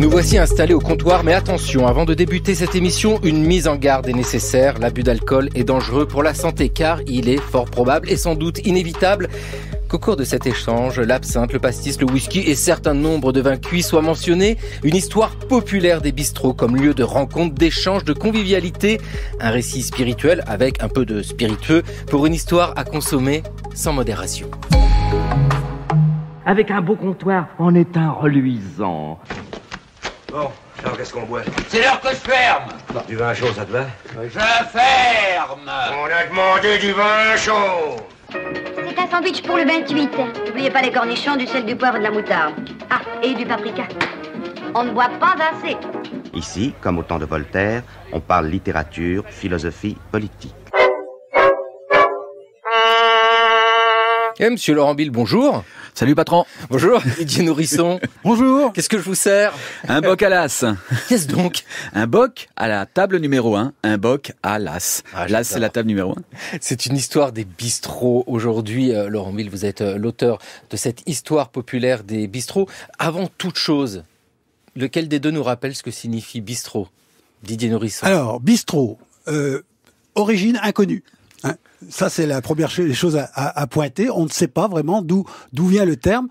Nous voici installés au comptoir, mais attention, avant de débuter cette émission, une mise en garde est nécessaire. L'abus d'alcool est dangereux pour la santé car il est fort probable et sans doute inévitable qu'au cours de cet échange, l'absinthe, le pastis, le whisky et certains nombres de vins cuits soient mentionnés, une histoire populaire des bistrots comme lieu de rencontre, d'échange, de convivialité, un récit spirituel avec un peu de spiritueux pour une histoire à consommer sans modération. Avec un beau comptoir en étain reluisant. Bon, alors qu'est-ce qu'on boit C'est l'heure que je ferme. Du vin chaud, ça te va Je ferme On a demandé du vin chaud C'est un sandwich pour le 28. N'oubliez pas les cornichons, du sel, du poivre et de la moutarde. Ah, et du paprika. On ne boit pas assez. Ici, comme au temps de Voltaire, on parle littérature, philosophie, politique. Et eh, Monsieur Laurent Bill, bonjour. Salut patron. Bonjour Didier Nourrisson. Bonjour. Qu'est-ce que je vous sers Un boc à l'as. Qu'est-ce donc Un boc à la table numéro 1, un boc à l'as. Ah, l'as c'est la table numéro 1. C'est une histoire des bistrots aujourd'hui euh, Laurent Mille, vous êtes euh, l'auteur de cette histoire populaire des bistrots avant toute chose. Lequel des deux nous rappelle ce que signifie bistrot Didier Nourrisson. Alors, bistrot euh, origine inconnue ça c'est la première chose à, à, pointer. On ne sait pas vraiment d'où d'où vient le terme.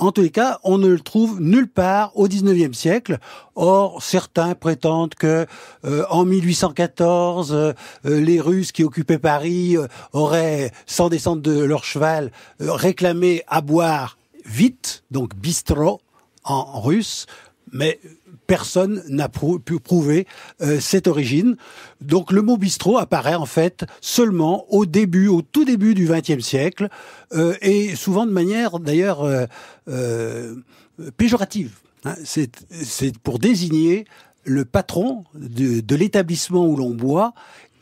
En tous les cas, on ne le trouve nulle part au 19e siècle. Or, certains prétendent que euh, en 1814, euh, euh, les Russes qui occupaient Paris auraient, sans descendre de leur cheval, réclamé à boire vite, donc bistro en russe, mais personne n'a pu prouver euh, cette origine. Donc le mot bistrot apparaît en fait seulement au début, au tout début du XXe siècle, euh, et souvent de manière d'ailleurs euh, péjorative. Hein. C'est pour désigner le patron de, l'établissement où l'on boit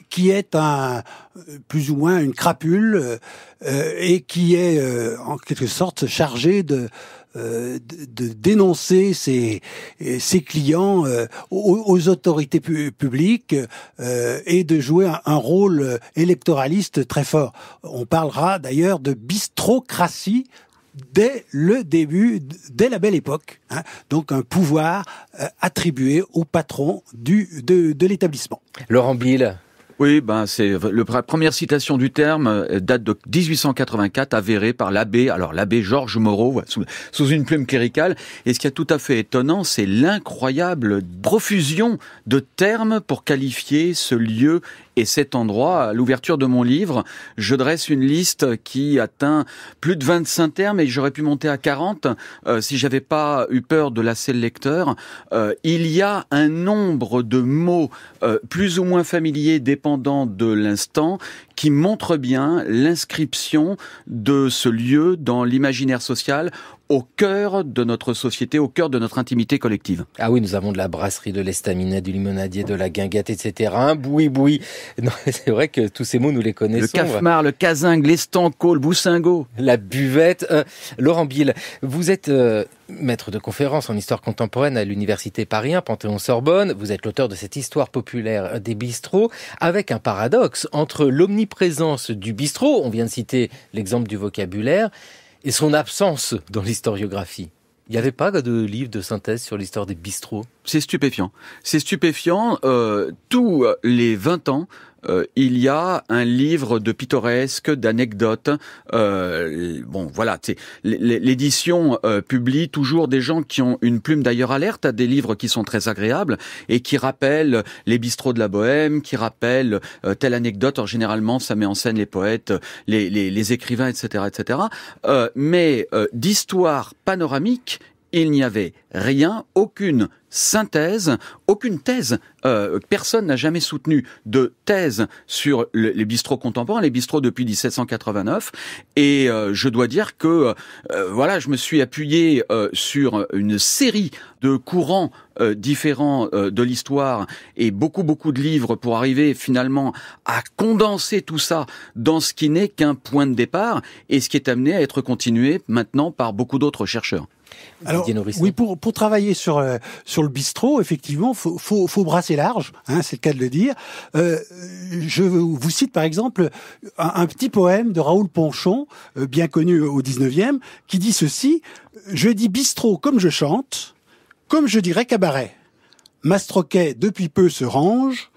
qui est un plus ou moins une crapule et qui est en quelque sorte chargé de euh, de, dénoncer ses, clients euh, aux, autorités publiques euh, et de jouer un, rôle électoraliste très fort. On parlera d'ailleurs de bistrocratie dès le début, dès la belle époque. Hein. donc un pouvoir attribué au patron du, de, de l'établissement. Laurent Bill oui, ben c'est la première citation du terme euh, date de 1884, avérée par l'abbé, alors l'abbé Georges Moreau, sous, sous, une plume cléricale. Et ce qui est tout à fait étonnant, c'est l'incroyable profusion de termes pour qualifier ce lieu et cet endroit, à l'ouverture de mon livre, je dresse une liste qui atteint plus de 25 termes et j'aurais pu monter à 40 euh, si j'avais pas eu peur de lasser le lecteur. Euh, il y a un nombre de mots euh, plus ou moins familiers dépendant de l'instant qui montre bien l'inscription de ce lieu dans l'imaginaire social au cœur de notre société, au cœur de notre intimité collective. Ah oui, nous avons de la brasserie, de l'estaminet, du limonadier, de la guinguette, etc. Un boui boui. C'est vrai que tous ces mots, nous les connaissons. Le cafemar, le casingue, l'estanco, le boussingo. La buvette. Euh, Laurent vous êtes euh, maître de conférence en histoire contemporaine à l'université Paris Panthéon-Sorbonne. Vous êtes l'auteur de cette histoire populaire des bistrots, avec un paradoxe entre l'omniprésence du bistrot, on vient de citer l'exemple du vocabulaire, et son absence dans l'historiographie. Il n'y avait pas de livre de synthèse sur l'histoire des bistrots C'est stupéfiant. C'est stupéfiant. Euh, tous les 20 ans, euh, il y a un livre de pittoresque, d'anecdotes. Euh, bon, voilà, l'édition euh, publie toujours des gens qui ont une plume d'ailleurs alerte à des livres qui sont très agréables et qui rappellent les bistrots de la Bohème, qui rappellent telle anecdote. Or, généralement, ça met en scène les poètes, les, les écrivains, etc., etc. mais d'histoire panoramique il n'y avait rien, aucune synthèse, aucune thèse. Euh, personne n'a jamais soutenu de thèse sur les bistrots contemporains, les bistrots depuis 1789. Et euh, je dois dire que euh, voilà, je me suis appuyé sur une série de courants différents de l'histoire et beaucoup beaucoup de livres pour arriver finalement à condenser tout ça dans ce qui n'est qu'un point de départ et ce qui est amené à être continué maintenant par beaucoup d'autres chercheurs. Alors, oui, pour, travailler euh, sur, le bistrot, effectivement, faut, faut, brasser large, hein, c'est le cas de le dire. Euh, je vous cite par exemple un, petit poème de Raoul Ponchon, euh, bien connu au 19e, qui dit ceci Je dis bistrot comme je chante, comme je dirais cabaret. Mastroquet depuis peu se range,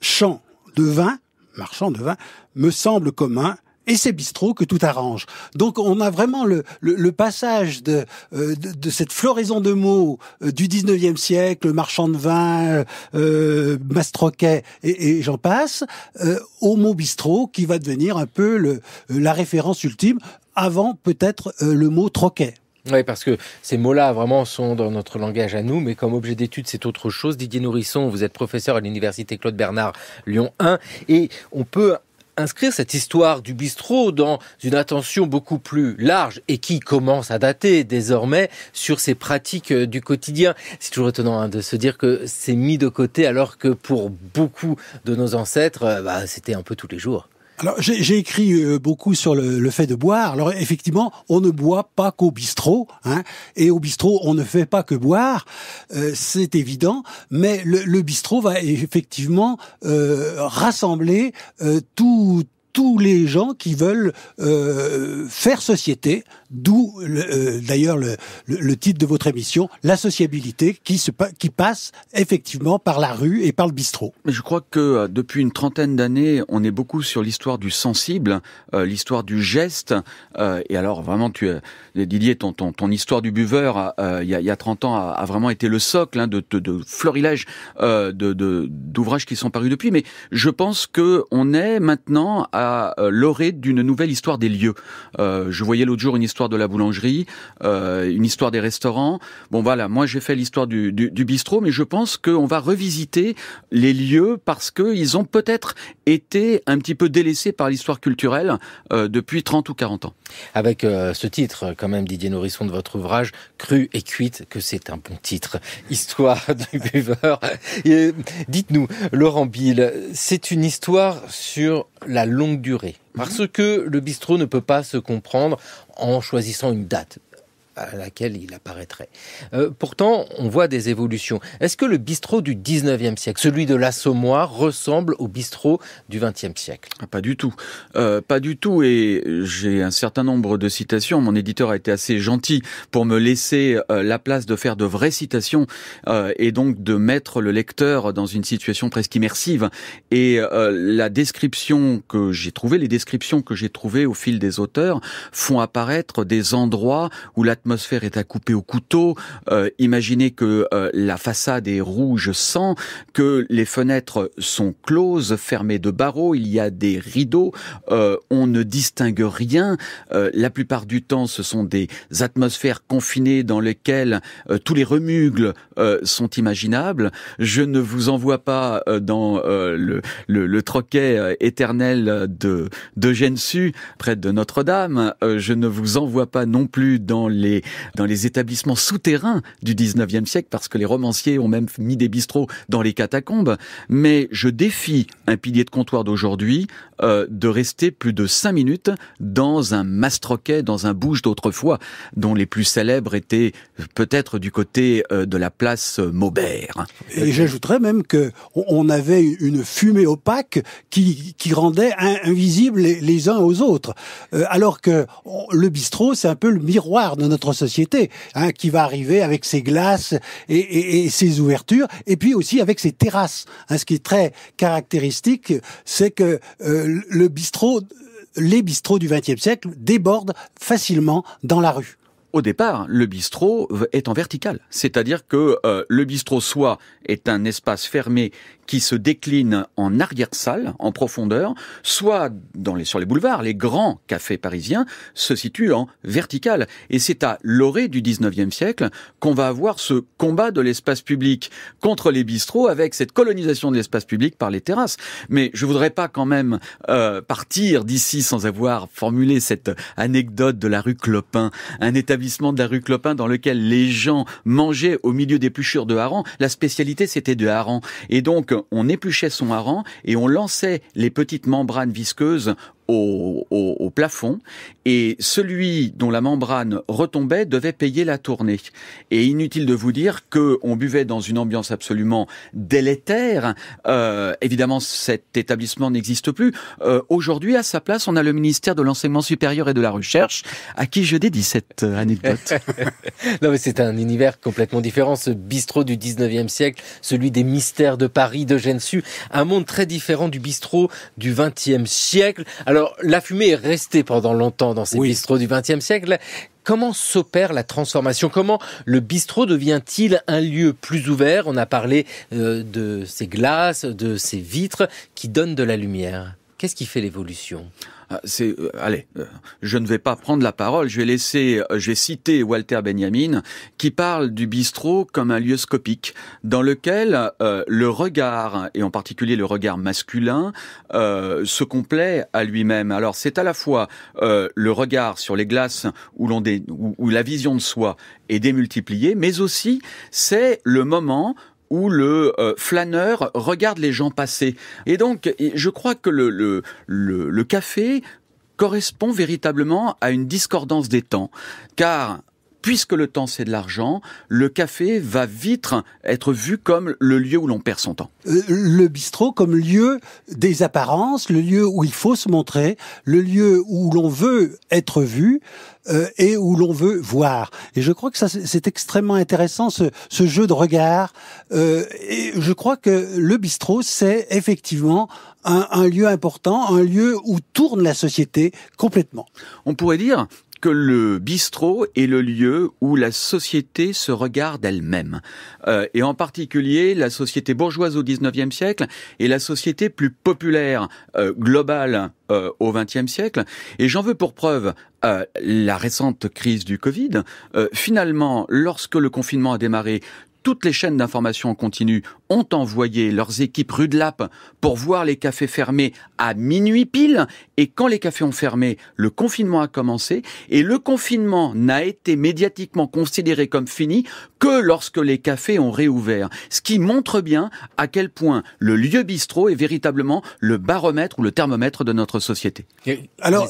chant de vin, marchand de vin, me semble commun et c'est bistrot que tout arrange. Donc on a vraiment le, le, le passage de, euh, de, cette floraison de mots euh, du 19e siècle, marchand de vin, euh, euh, mastroquet et, et j'en passe, au mot bistrot qui va devenir un peu le, la référence ultime avant peut-être le mot troquet. Oui, parce que ces mots-là, vraiment, sont dans notre langage à nous, mais comme objet d'étude, c'est autre chose. Didier Nourisson, vous êtes professeur à l'université Claude Bernard Lyon 1, et on peut inscrire cette histoire du bistrot dans une attention beaucoup plus large et qui commence à dater désormais sur ces pratiques euh, du quotidien. C'est toujours étonnant hein, de se dire que c'est mis de côté alors que pour beaucoup de nos ancêtres, euh, bah, c'était un peu tous les jours. Alors, j'ai écrit euh, beaucoup sur le, fait de boire. Alors, effectivement, on ne boit pas qu'au bistrot, hein, et au bistrot, on ne fait pas que boire, euh, c'est évident. Mais le, bistrot va effectivement euh, rassembler tout, tous les gens qui veulent euh, faire société, d'où euh, d'ailleurs le, le, le, titre de votre émission, la sociabilité qui, se, qui passe effectivement par la rue et par le bistrot. Mais Je crois que euh, depuis une trentaine d'années, on est beaucoup sur l'histoire du sensible, euh, l'histoire du geste. et alors vraiment, tu, Didier, ton, ton, ton histoire du buveur il y, a, il y, a 30 ans a, vraiment été le socle hein, de, de, de, d'ouvrages de, qui sont parus depuis. Mais je pense que on est maintenant à euh, l'orée d'une nouvelle histoire des lieux. Euh, je voyais l'autre jour une histoire de la boulangerie, euh, une histoire des restaurants. Bon voilà, moi j'ai fait l'histoire du, bistrot, mais je pense qu'on va revisiter les lieux parce qu'ils ont peut-être été un petit peu délaissés par l'histoire culturelle depuis 30 ou 40 ans. Avec ce titre, quand même, Didier Nourrisson, de votre ouvrage, Cru et cuite, que c'est un bon titre, Histoire du buveur. Dites-nous, Laurent Bill, c'est une histoire sur la longue durée. Parce que le bistrot ne peut pas se comprendre en choisissant une date à laquelle il apparaîtrait. Euh, pourtant, on voit des évolutions. Est-ce que le bistrot du 19e siècle, celui de l'Assommoir, ressemble au bistrot du 20e siècle ah, Pas du tout. Euh, pas du tout. Et j'ai un certain nombre de citations. Mon éditeur a été assez gentil pour me laisser euh, la place de faire de vraies citations et donc de mettre le lecteur dans une situation presque immersive. Et la description que j'ai trouvée, les descriptions que j'ai trouvées au fil des auteurs font apparaître des endroits où la atmosphère est à couper au couteau. Euh, imaginez que euh, la façade est rouge sang, que les fenêtres sont closes, fermées de barreaux, il y a des rideaux, euh, on ne distingue rien. la plupart du temps, ce sont des atmosphères confinées dans lesquelles tous les remugles sont imaginables. Je ne vous envoie pas dans le, le, troquet éternel de, de Gensu, près de Notre-Dame. je ne vous envoie pas non plus dans les dans les établissements souterrains du 19e siècle, parce que les romanciers ont même mis des bistrots dans les catacombes. Mais je défie un pilier de comptoir d'aujourd'hui euh, de rester plus de 5 minutes dans un mastroquet, dans un bouge d'autrefois, dont les plus célèbres étaient euh, peut-être du côté euh, de la place Maubert. Et j'ajouterais même que on avait une fumée opaque qui, qui rendait invisibles les, uns aux autres. alors que le bistrot, c'est un peu le miroir de notre société, hein, qui va arriver avec ses glaces et, ses ouvertures, et puis aussi avec ses terrasses. Hein, ce qui est très caractéristique, c'est que euh, le bistrot, les bistrots du XXe siècle débordent facilement dans la rue au départ, le bistrot est en vertical. C'est-à-dire que euh, le bistrot soit est un espace fermé qui se décline en arrière-salle, en profondeur, soit dans les, sur les boulevards, les grands cafés parisiens se situent en vertical. Et c'est à l'orée du 19e siècle qu'on va avoir ce combat de l'espace public contre les bistrots avec cette colonisation de l'espace public par les terrasses. Mais je voudrais pas quand même euh, partir d'ici sans avoir formulé cette anecdote de la rue Clopin, un établissement de la rue Clopin dans lequel les gens mangeaient au milieu des pluchures de Haran. La spécialité, c'était de Haran. Et donc, on épluchait son hareng et on lançait les petites membranes visqueuses au, au, plafond et celui dont la membrane retombait devait payer la tournée. Et inutile de vous dire que on buvait dans une ambiance absolument délétère. Euh, évidemment, cet établissement n'existe plus. Euh, Aujourd'hui, à sa place, on a le ministère de l'enseignement supérieur et de la recherche, à qui je dédie cette euh, anecdote. non, mais c'est un univers complètement différent, ce bistrot du 19e siècle, celui des mystères de Paris, de Gensu, un monde très différent du bistrot du 20e siècle. Alors, alors, la fumée est restée pendant longtemps dans ces bistrots du XXe siècle. Comment s'opère la transformation Comment le bistrot devient-il un lieu plus ouvert On a parlé euh, de ces glaces, de ces vitres qui donnent de la lumière. Qu'est-ce qui fait l'évolution ah, c'est euh, allez, euh, je ne vais pas prendre la parole, je vais laisser euh, j'ai cité Walter Benjamin qui parle du bistrot comme un lieu scopique dans lequel le regard et en particulier le regard masculin se complaît à lui-même. Alors c'est à la fois le regard sur les glaces où l'on où la vision de soi est démultipliée, mais aussi c'est le moment où le euh, flâneur regarde les gens passer. Et donc, je crois que le, le, le café correspond véritablement à une discordance des temps, car puisque le temps c'est de l'argent, le café va vite être vu comme le lieu où l'on perd son temps. Euh, le bistrot comme lieu des apparences, le lieu où il faut se montrer, le lieu où l'on veut être vu euh, et où l'on veut voir. Et je crois que ça c'est extrêmement intéressant ce, jeu de regard. Euh, et je crois que le bistrot c'est effectivement un, un, lieu important, un lieu où tourne la société complètement. On pourrait dire que le bistrot est le lieu où la société se regarde elle-même. Euh, et en particulier la société bourgeoise au 19e siècle et la société plus populaire euh, globale euh, au XXe siècle. Et j'en veux pour preuve la récente crise du Covid. finalement, lorsque le confinement a démarré, toutes les chaînes d'information en continu ont envoyé leurs équipes rue de pour voir les cafés fermés à minuit pile. Et quand les cafés ont fermé, le confinement a commencé. Et le confinement n'a été médiatiquement considéré comme fini que lorsque les cafés ont réouvert. Ce qui montre bien à quel point le lieu bistrot est véritablement le baromètre ou le thermomètre de notre société. Alors,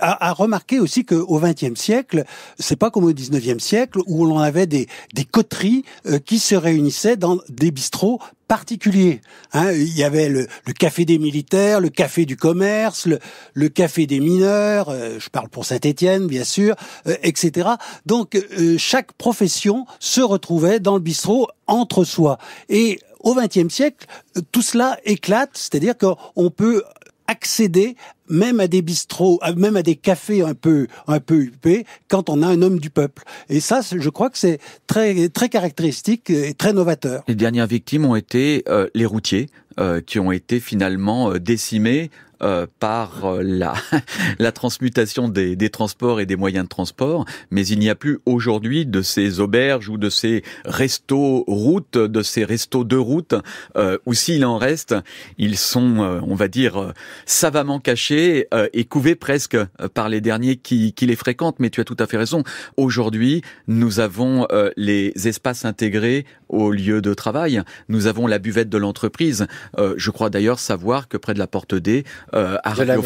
à, euh, remarquer aussi qu'au XXe siècle, c'est pas comme au XIXe siècle où l'on avait des, coteries euh, qui se réunissaient dans des bistrots particuliers. Hein. il y avait le, café des militaires, le café du commerce, le, café des mineurs, euh, je parle pour Saint-Étienne bien sûr, euh, etc. Donc euh, chaque profession se retrouvait dans le bistrot entre soi. Et au XXe siècle, tout cela éclate, c'est-à-dire qu'on peut accéder même à des bistrots, même à des cafés un peu un peu huppés quand on a un homme du peuple. Et ça, je crois que c'est très très caractéristique et très novateur. Les dernières victimes ont été euh, les routiers. Euh, qui ont été finalement euh, décimés euh, par euh, la, la transmutation des, des, transports et des moyens de transport, mais il n'y a plus aujourd'hui de ces auberges ou de ces restos routes, de ces restos de route, euh, ou s'il en reste, ils sont, euh, on va dire, savamment cachés et couvés presque par les derniers qui, qui, les fréquentent, mais tu as tout à fait raison. Aujourd'hui, nous avons les espaces intégrés au lieu de travail, nous avons la buvette de l'entreprise. je crois d'ailleurs savoir que près de la porte D, euh, à Radio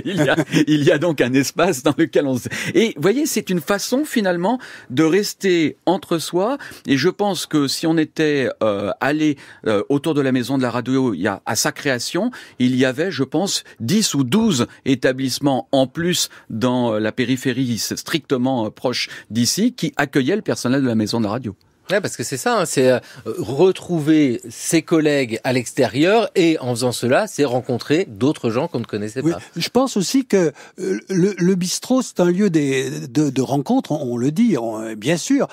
il, y a, donc un espace dans lequel on se... Et voyez, c'est une façon finalement de rester entre soi. Et je pense que si on était euh, allé euh, autour de la maison de la radio à sa création, il y avait, je pense, 10 ou 12 établissements en plus dans la périphérie strictement proche d'ici qui accueillaient le personnel de la maison de la radio. Ouais, parce que c'est ça, hein, c'est euh, retrouver ses collègues à l'extérieur et en faisant cela, c'est rencontrer d'autres gens qu'on ne connaissait pas. Je pense aussi que euh, le, bistrot, c'est un lieu des, de, de rencontre, on, le dit, euh, bien sûr,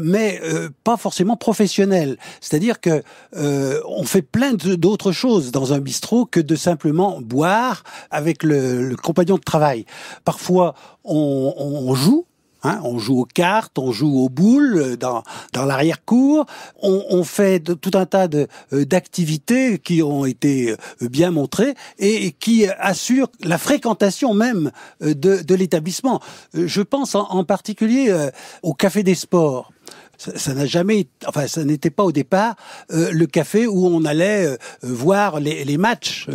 mais pas forcément professionnel. C'est-à-dire que on fait plein d'autres choses dans un bistrot que de simplement boire avec le, le compagnon de travail. Parfois, on, on joue Hein, on joue aux cartes, on joue aux boules euh, dans, dans l'arrière-cour, on, fait tout un tas euh, d'activités qui ont été euh, bien montrées et, qui assurent la fréquentation même de, de l'établissement. Je pense en, particulier au Café des Sports ça n'a jamais, enfin, ça n'était pas au départ le café où on allait voir les, matchs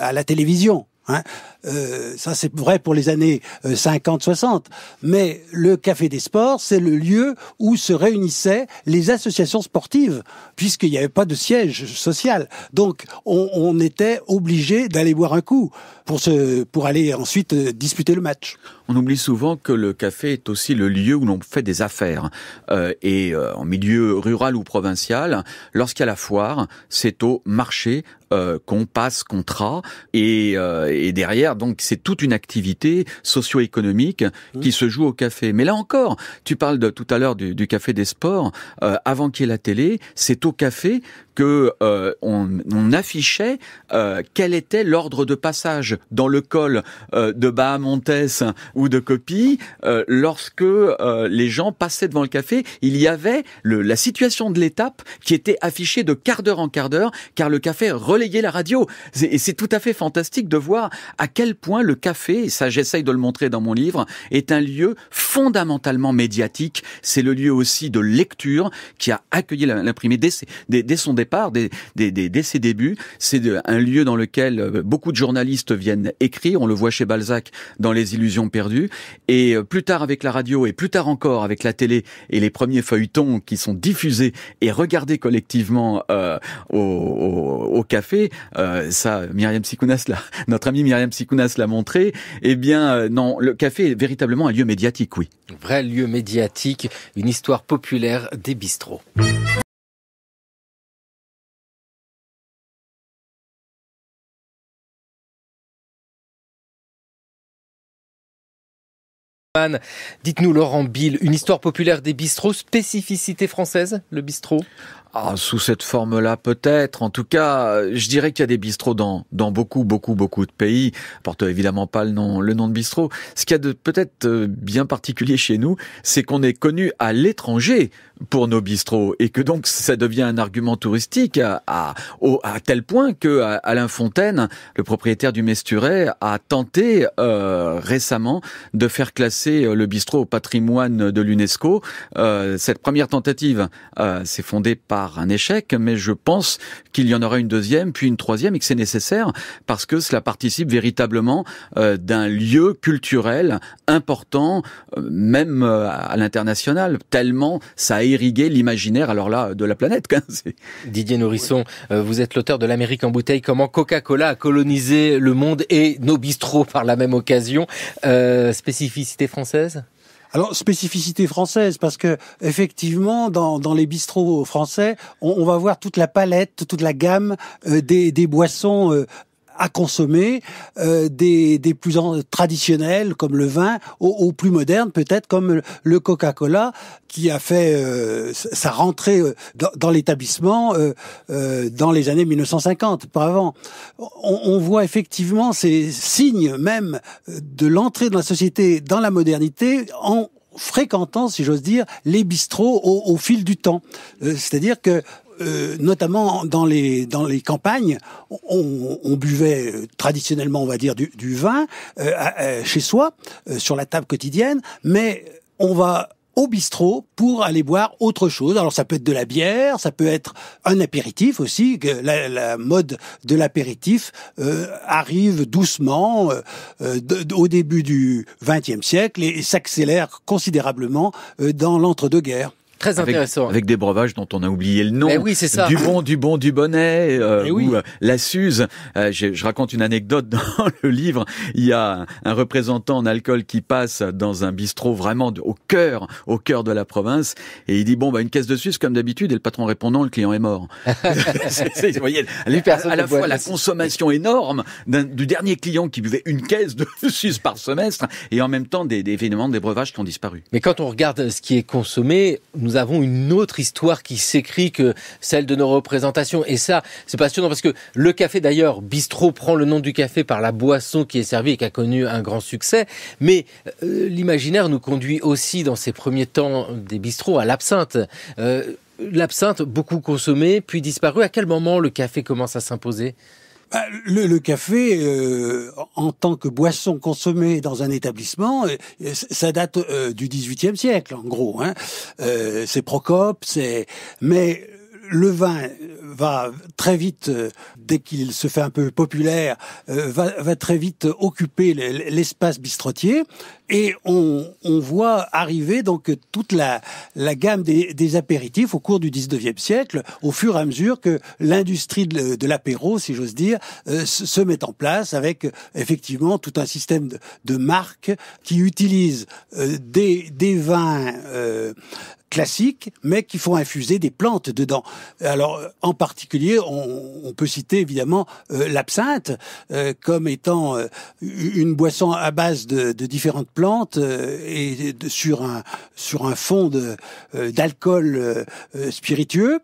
à la télévision. Hein. Euh, ça, c'est vrai pour les années 50-60. Euh, Mais le Café des Sports, c'est le lieu où se réunissaient les associations sportives, puisqu'il n'y avait pas de siège social. Donc, on, on était obligé d'aller boire un coup pour, se, pour aller ensuite euh, disputer le match. On oublie souvent que le café est aussi le lieu où l'on fait des affaires. Euh, et en milieu rural ou provincial, lorsqu'il y a la foire, c'est au marché qu'on passe contrat. Et, et derrière, donc c'est toute une activité socio-économique mmh. qui se joue au café. Mais là encore, tu parles tout à l'heure du, café des sports. Euh, avant qu'il y ait la télé, c'est au café que euh, on, affichait euh, quel était l'ordre de passage dans le col de Bahamontès ou de Copie. lorsque les gens passaient devant le café, il y avait la situation de l'étape qui était affichée de quart d'heure en quart d'heure, car le café relayait la radio. Et c'est tout à fait fantastique de voir à quel point le café, et ça j'essaye de le montrer dans mon livre, est un lieu fondamentalement médiatique. C'est le lieu aussi de lecture qui a accueilli l'imprimé dès, son départ, dès, ses débuts. C'est un lieu dans lequel euh, beaucoup de journalistes viennent écrire. On le voit chez Balzac dans Les Illusions perdues. Et euh, plus tard avec la radio et plus tard encore avec la télé et les premiers feuilletons qui sont diffusés et regardés collectivement euh, au, café, ça, Myriam Sikounas, notre amie Myriam Sikounas, Kounas l'a montré, eh bien euh, non, le café est véritablement un lieu médiatique, oui. Un vrai lieu médiatique, une histoire populaire des bistrots. Dites-nous, Laurent Bill, une histoire populaire des bistrots, spécificité française, le bistrot ah, sous cette forme-là, peut-être. En tout cas, je dirais qu'il y a des bistrots dans, dans beaucoup, beaucoup, beaucoup de pays. porte évidemment pas le nom, le nom de bistrot. Ce qu'il y a de peut-être euh, bien particulier chez nous, c'est qu'on est connu à l'étranger pour nos bistrots et que donc ça devient un argument touristique à, tel point que Alain Fontaine, le propriétaire du Mesturet, a tenté euh, récemment de faire classer euh, le bistrot au patrimoine de l'UNESCO. cette première tentative, s'est fondée par un échec, mais je pense qu'il y en aura une deuxième, puis une troisième, et que c'est nécessaire parce que cela participe véritablement euh, d'un lieu culturel important, euh, même euh, à l'international, tellement ça a irrigué l'imaginaire, alors là, de la planète. Didier Nourisson, vous êtes l'auteur de L'Amérique en bouteille, comment Coca-Cola a colonisé le monde et nos bistrots par la même occasion. spécificité française alors, spécificité française, parce que effectivement, dans, les bistrots français, on, va voir toute la palette, toute la gamme euh, des, boissons euh, à consommer, euh, des, des, plus en, traditionnels comme le vin, au plus modernes peut-être comme le Coca-Cola, qui a fait euh, sa rentrée euh, dans, l'établissement dans les années 1950, par avant. On, on voit effectivement ces signes même de l'entrée de la société dans la modernité en fréquentant, si j'ose dire, les bistrots au, fil du temps. C'est-à-dire que euh, notamment dans les dans les campagnes, on, buvait euh, traditionnellement, on va dire, du, vin euh, chez soi, sur la table quotidienne, mais on va au bistrot pour aller boire autre chose. Alors ça peut être de la bière, ça peut être un apéritif aussi. La, la mode de l'apéritif arrive doucement au début du XXe siècle et, s'accélère considérablement dans l'entre-deux-guerres. Très intéressant. Avec, des breuvages dont on a oublié le nom. Mais oui, c'est ça. Du bon, du bon, du bonnet, euh, oui. ou euh, la Suze. Euh, je, raconte une anecdote dans le livre. Il y a un représentant en alcool qui passe dans un bistrot vraiment au cœur, au cœur de la province, et il dit bon bah une caisse de Suze comme d'habitude. Et le patron répondant, le client est mort. vous voyez, à, la fois la consommation énorme du dernier client qui buvait une caisse de Suze par semestre, et en même temps des, événements, des breuvages qui ont disparu. Mais quand on regarde ce qui est consommé, nous avons une autre histoire qui s'écrit que celle de nos représentations. Et ça, c'est passionnant parce que le café, d'ailleurs, bistrot prend le nom du café par la boisson qui est servie et qui a connu un grand succès. Mais euh, l'imaginaire nous conduit aussi dans ces premiers temps des bistrots à l'absinthe. Euh, l'absinthe beaucoup consommée, puis disparue. À quel moment le café commence à s'imposer bah, le, café, euh, en tant que boisson consommée dans un établissement, euh, ça date euh, du XVIIIe siècle, en gros. Hein. c'est Procope, c'est... Mais le vin va très vite, euh, dès qu'il se fait un peu populaire, euh, va, très vite occuper l'espace bistrotier et on, voit arriver donc toute la, gamme des, apéritifs au cours du 19e siècle, au fur et à mesure que l'industrie de, l'apéro, si j'ose dire, euh, se, met en place avec effectivement tout un système de, marques qui utilisent des, vins classiques, mais qui font infuser des plantes dedans. Alors, en particulier, on, peut citer évidemment euh, l'absinthe euh, comme étant euh, une boisson à base de, différentes plantes et sur un sur un fond d'alcool spiritueux.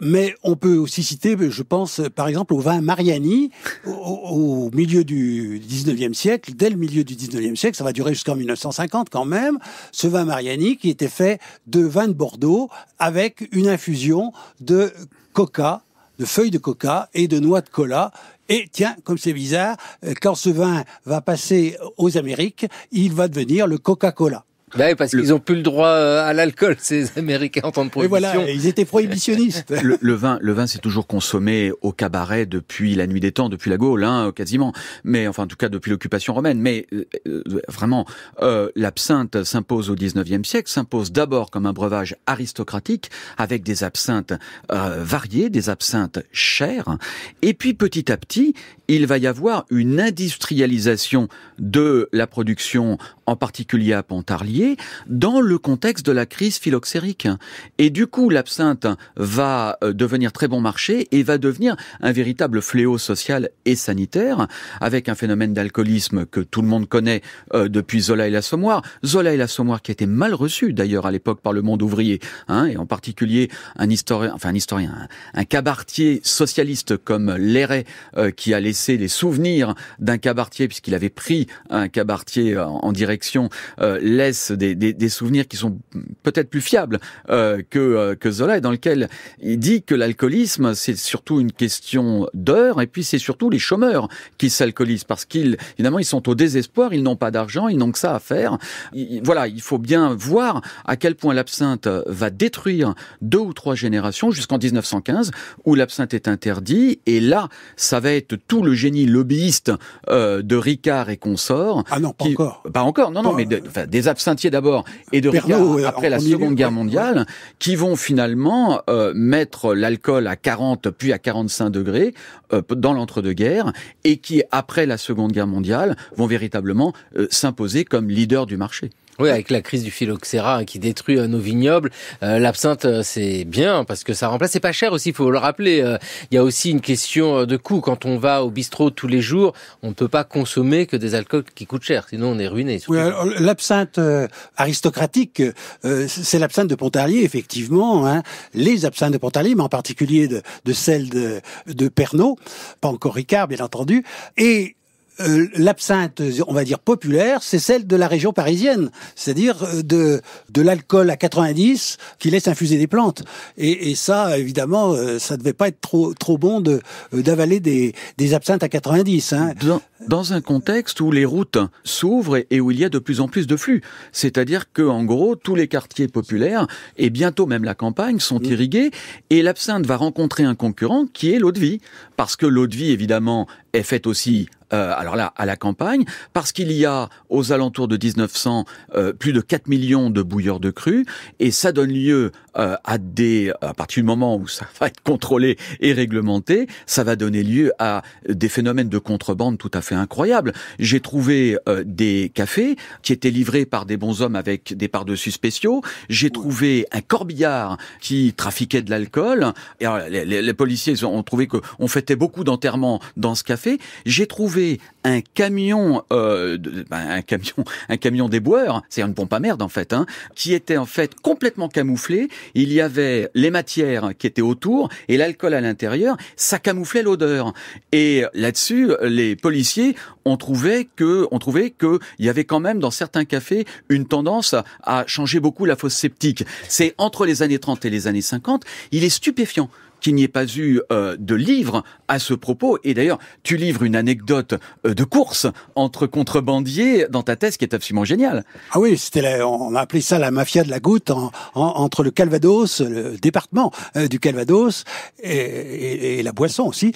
Mais on peut aussi citer, je pense, par exemple, au vin Mariani, au, milieu du 19e siècle, dès le milieu du 19e siècle, ça va durer jusqu'en 1950 quand même, ce vin Mariani qui était fait de vin de Bordeaux avec une infusion de coca, de feuilles de coca et de noix de cola, et tiens, comme c'est bizarre, quand ce vin va passer aux Amériques, il va devenir le Coca-Cola. Bah parce qu'ils ont plus le droit euh, à l'alcool, ces Américains en temps de prohibition. Et voilà, ils étaient prohibitionnistes. le, vin, le vin, c'est toujours consommé au cabaret depuis la nuit des temps, depuis la Gaule, hein, quasiment. Mais enfin, en tout cas, depuis l'occupation romaine. Mais euh, euh, vraiment, l'absinthe s'impose au 19 siècle, s'impose d'abord comme un breuvage aristocratique, avec des absinthes variés variées, des absinthes chères. Et puis, petit à petit, il va y avoir une industrialisation de la production, en particulier à Pontarlier dans le contexte de la crise phylloxérique. Et du coup, l'absinthe va euh, devenir très bon marché et va devenir un véritable fléau social et sanitaire avec un phénomène d'alcoolisme que tout le monde connaît euh, depuis Zola et l'Assommoir. Zola et l'Assommoir qui a été mal reçu d'ailleurs à l'époque par le monde ouvrier, hein, et en particulier un historien, enfin un historien, hein, un, cabartier socialiste comme Léret euh, qui a laissé les souvenirs d'un cabartier puisqu'il avait pris un cabartier en, direction, euh, laisse des, souvenirs qui sont peut-être plus fiables euh, que, euh, que Zola, et dans lequel il dit que l'alcoolisme, c'est surtout une question d'heures, et puis c'est surtout les chômeurs qui s'alcoolisent, parce qu'ils, évidemment, ils sont au désespoir, ils n'ont pas d'argent, ils n'ont que ça à faire. voilà, il faut bien voir à quel point l'absinthe va détruire deux ou trois générations, jusqu'en 1915, où l'absinthe est interdit, et là, ça va être tout le génie lobbyiste euh, de Ricard et consorts. Ah non, pas encore. Pas encore, non, non, mais des absinthes d'abord et de rien après la Seconde Guerre mondiale, qui vont finalement euh, mettre l'alcool à 40 puis à 45 degrés euh, dans l'entre-deux-guerres et qui après la Seconde Guerre mondiale vont véritablement euh, s'imposer comme leader du marché. Oui, avec la crise du phylloxéra qui détruit euh, nos vignobles, euh, l'absinthe euh, c'est bien hein, parce que ça remplace. C'est pas cher aussi, il faut le rappeler. Il y a aussi une question de coût. Quand on va au bistrot tous les jours, on ne peut pas consommer que des alcools qui coûtent cher, sinon on est ruiné. Oui, l'absinthe aristocratique, c'est l'absinthe de Pontarlier effectivement. Hein. Les absinthes de Pontarlier, mais en particulier de, de celle de, de Pernod, pas encore Ricard bien entendu. Et euh, l'absinthe, on va dire populaire, c'est celle de la région parisienne, c'est-à-dire euh, de de l'alcool à 90 qui laisse infuser des plantes. Et, ça, évidemment, euh, ça ne devait pas être trop trop bon de d'avaler des des absinthes à 90. Hein. Dans, dans, un contexte où les routes s'ouvrent et, et, où il y a de plus en plus de flux, c'est-à-dire que en gros tous les quartiers populaires et bientôt même la campagne sont mm. irrigués et l'absinthe va rencontrer un concurrent qui est l'eau de vie parce que l'eau de vie évidemment est faite aussi, euh, alors là, à la campagne, parce qu'il y a aux alentours de 1900 euh, plus de 4 millions de bouilleurs de crues, et ça donne lieu euh, à des, à partir du moment où ça va être contrôlé et réglementé, ça va donner lieu à des phénomènes de contrebande tout à fait incroyables. J'ai trouvé euh, des cafés qui étaient livrés par des bons hommes avec des pardessus spéciaux. J'ai trouvé un corbillard qui trafiquait de l'alcool. Et les, les, les policiers ont trouvé qu'on fêtait beaucoup d'enterrements dans ce café j'ai trouvé un camion, euh, ben, un camion, un camion des boeurs, cest une pompe à merde en fait, hein, qui était en fait complètement camouflé. Il y avait les matières qui étaient autour et l'alcool à l'intérieur. Ça camouflait l'odeur. Et là-dessus, les policiers ont trouvé que, ont trouvé que il y avait quand même dans certains cafés une tendance à changer beaucoup la fosse septique. C'est entre les années 30 et les années 50. Il est stupéfiant qu'il n'y ait pas eu euh, de livre à ce propos. Et d'ailleurs, tu livres une anecdote euh, de course entre contrebandiers dans ta thèse qui est absolument géniale. Ah oui, c'était on a appelé ça la mafia de la goutte en, entre le Calvados, le département euh, du Calvados et, et, la boisson aussi,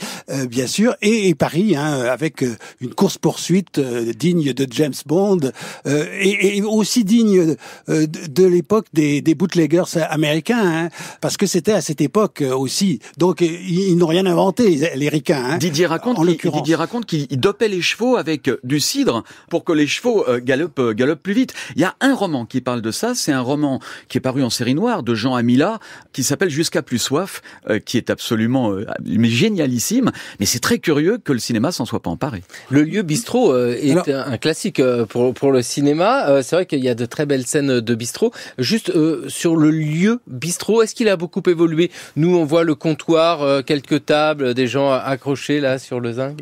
bien sûr, et, Paris, hein, avec une course poursuite digne de James Bond et, aussi digne de, de l'époque des, des bootleggers américains, hein, parce que c'était à cette époque aussi donc euh, ils, n'ont rien inventé, les ricains. Hein, Didier raconte, Didier raconte qu'il dopait les chevaux avec euh, du cidre pour que les chevaux euh, galopent, plus vite. Il y a un roman qui parle de ça. C'est un roman qui est paru en série noire de Jean Amila qui s'appelle Jusqu'à plus soif, qui est absolument génialissime. Mais c'est très curieux que le cinéma s'en soit pas emparé. Le lieu bistrot est un classique pour le cinéma. C'est vrai qu'il y a de très belles scènes de bistrot. Juste sur le lieu bistrot, est-ce qu'il a beaucoup évolué Nous, on voit le euh, quelques tables, des gens accrochés là sur le zinc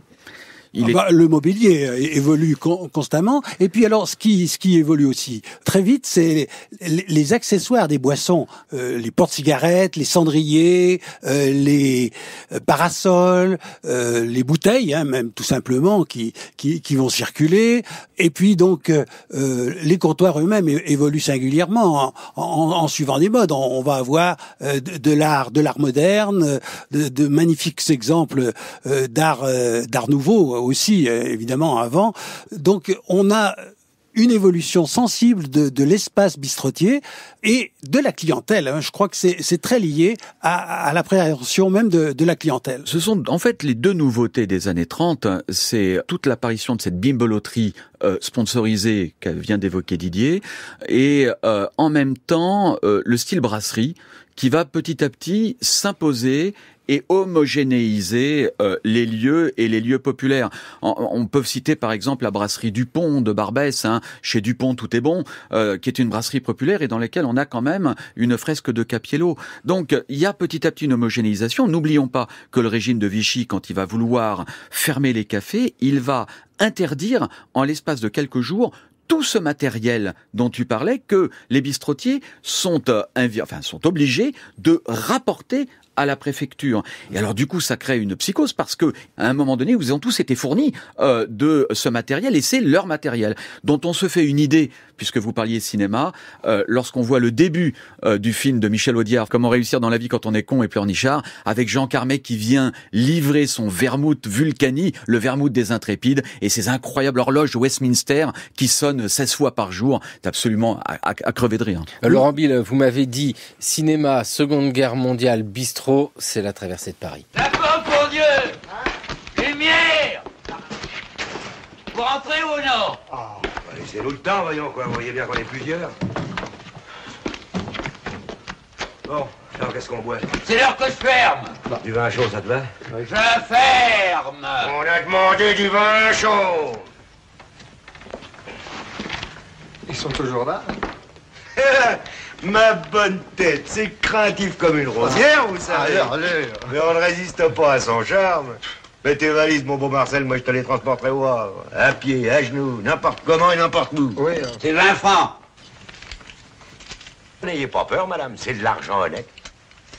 ah bah, le mobilier euh, évolue constamment. Et puis alors, ce qui, ce qui évolue aussi très vite, c'est les, accessoires des boissons. Euh, les portes-cigarettes, les cendriers, euh, les parasols, les bouteilles, hein, même tout simplement, qui, qui, qui, vont circuler. Et puis donc, les comptoirs eux-mêmes évoluent singulièrement en, suivant des modes. On, va avoir de l'art, de l'art moderne, de, de, magnifiques exemples d'art d'art nouveau aussi euh, évidemment avant. Donc on a une évolution sensible de, l'espace bistrotier et de la clientèle. Hein. Je crois que c'est très lié à, à l'appréhension même de, la clientèle. Ce sont en fait les deux nouveautés des années 30. C'est toute l'apparition de cette bimboloterie euh, sponsorisée qu'elle vient d'évoquer Didier et euh, en même temps le style brasserie qui va petit à petit s'imposer et homogénéiser euh, les lieux et les lieux populaires. on peut citer par exemple la brasserie Dupont de Barbès, hein, chez Dupont tout est bon, euh, qui est une brasserie populaire et dans laquelle on a quand même une fresque de Capiello. Donc il y a petit à petit une homogénéisation. N'oublions pas que le régime de Vichy, quand il va vouloir fermer les cafés, il va interdire en l'espace de quelques jours tout ce matériel dont tu parlais que les bistrotiers sont, euh, enfin, sont obligés de rapporter à la préfecture. Et alors du coup, ça crée une psychose parce que à un moment donné, ils ont tous été fournis euh, de ce matériel et c'est leur matériel dont on se fait une idée puisque vous parliez cinéma, euh, lorsqu'on voit le début euh, du film de Michel Audiard, Comment réussir dans la vie quand on est con et pleurnichard, avec Jean Carmet qui vient livrer son vermouth Vulcani, le vermouth des intrépides, et ses incroyables horloges Westminster qui sonnent 16 fois par jour, c'est absolument à, crever de rire. Euh, Laurent Bill, vous m'avez dit cinéma, Seconde Guerre mondiale, bistrot, c'est la traversée de Paris. La pour Dieu Lumière Vous rentrez ou non c'est nous le temps, voyons, quoi. Vous voyez bien qu'on est plusieurs. Bon, alors qu'est-ce qu'on boit C'est l'heure que je ferme bah. Du vin chaud, ça te va Je ferme On a demandé du vin chaud Ils sont toujours là Ma bonne tête, c'est craintif comme une rosière, vous ah, savez. Mais on ne résiste pas à son charme. Fais tes valises, mon beau Marcel, moi je te les transporterai au Havre. À pied, à genoux, n'importe comment et n'importe où. Oui. Hein. C'est 20 francs. N'ayez pas peur, madame, c'est de l'argent honnête.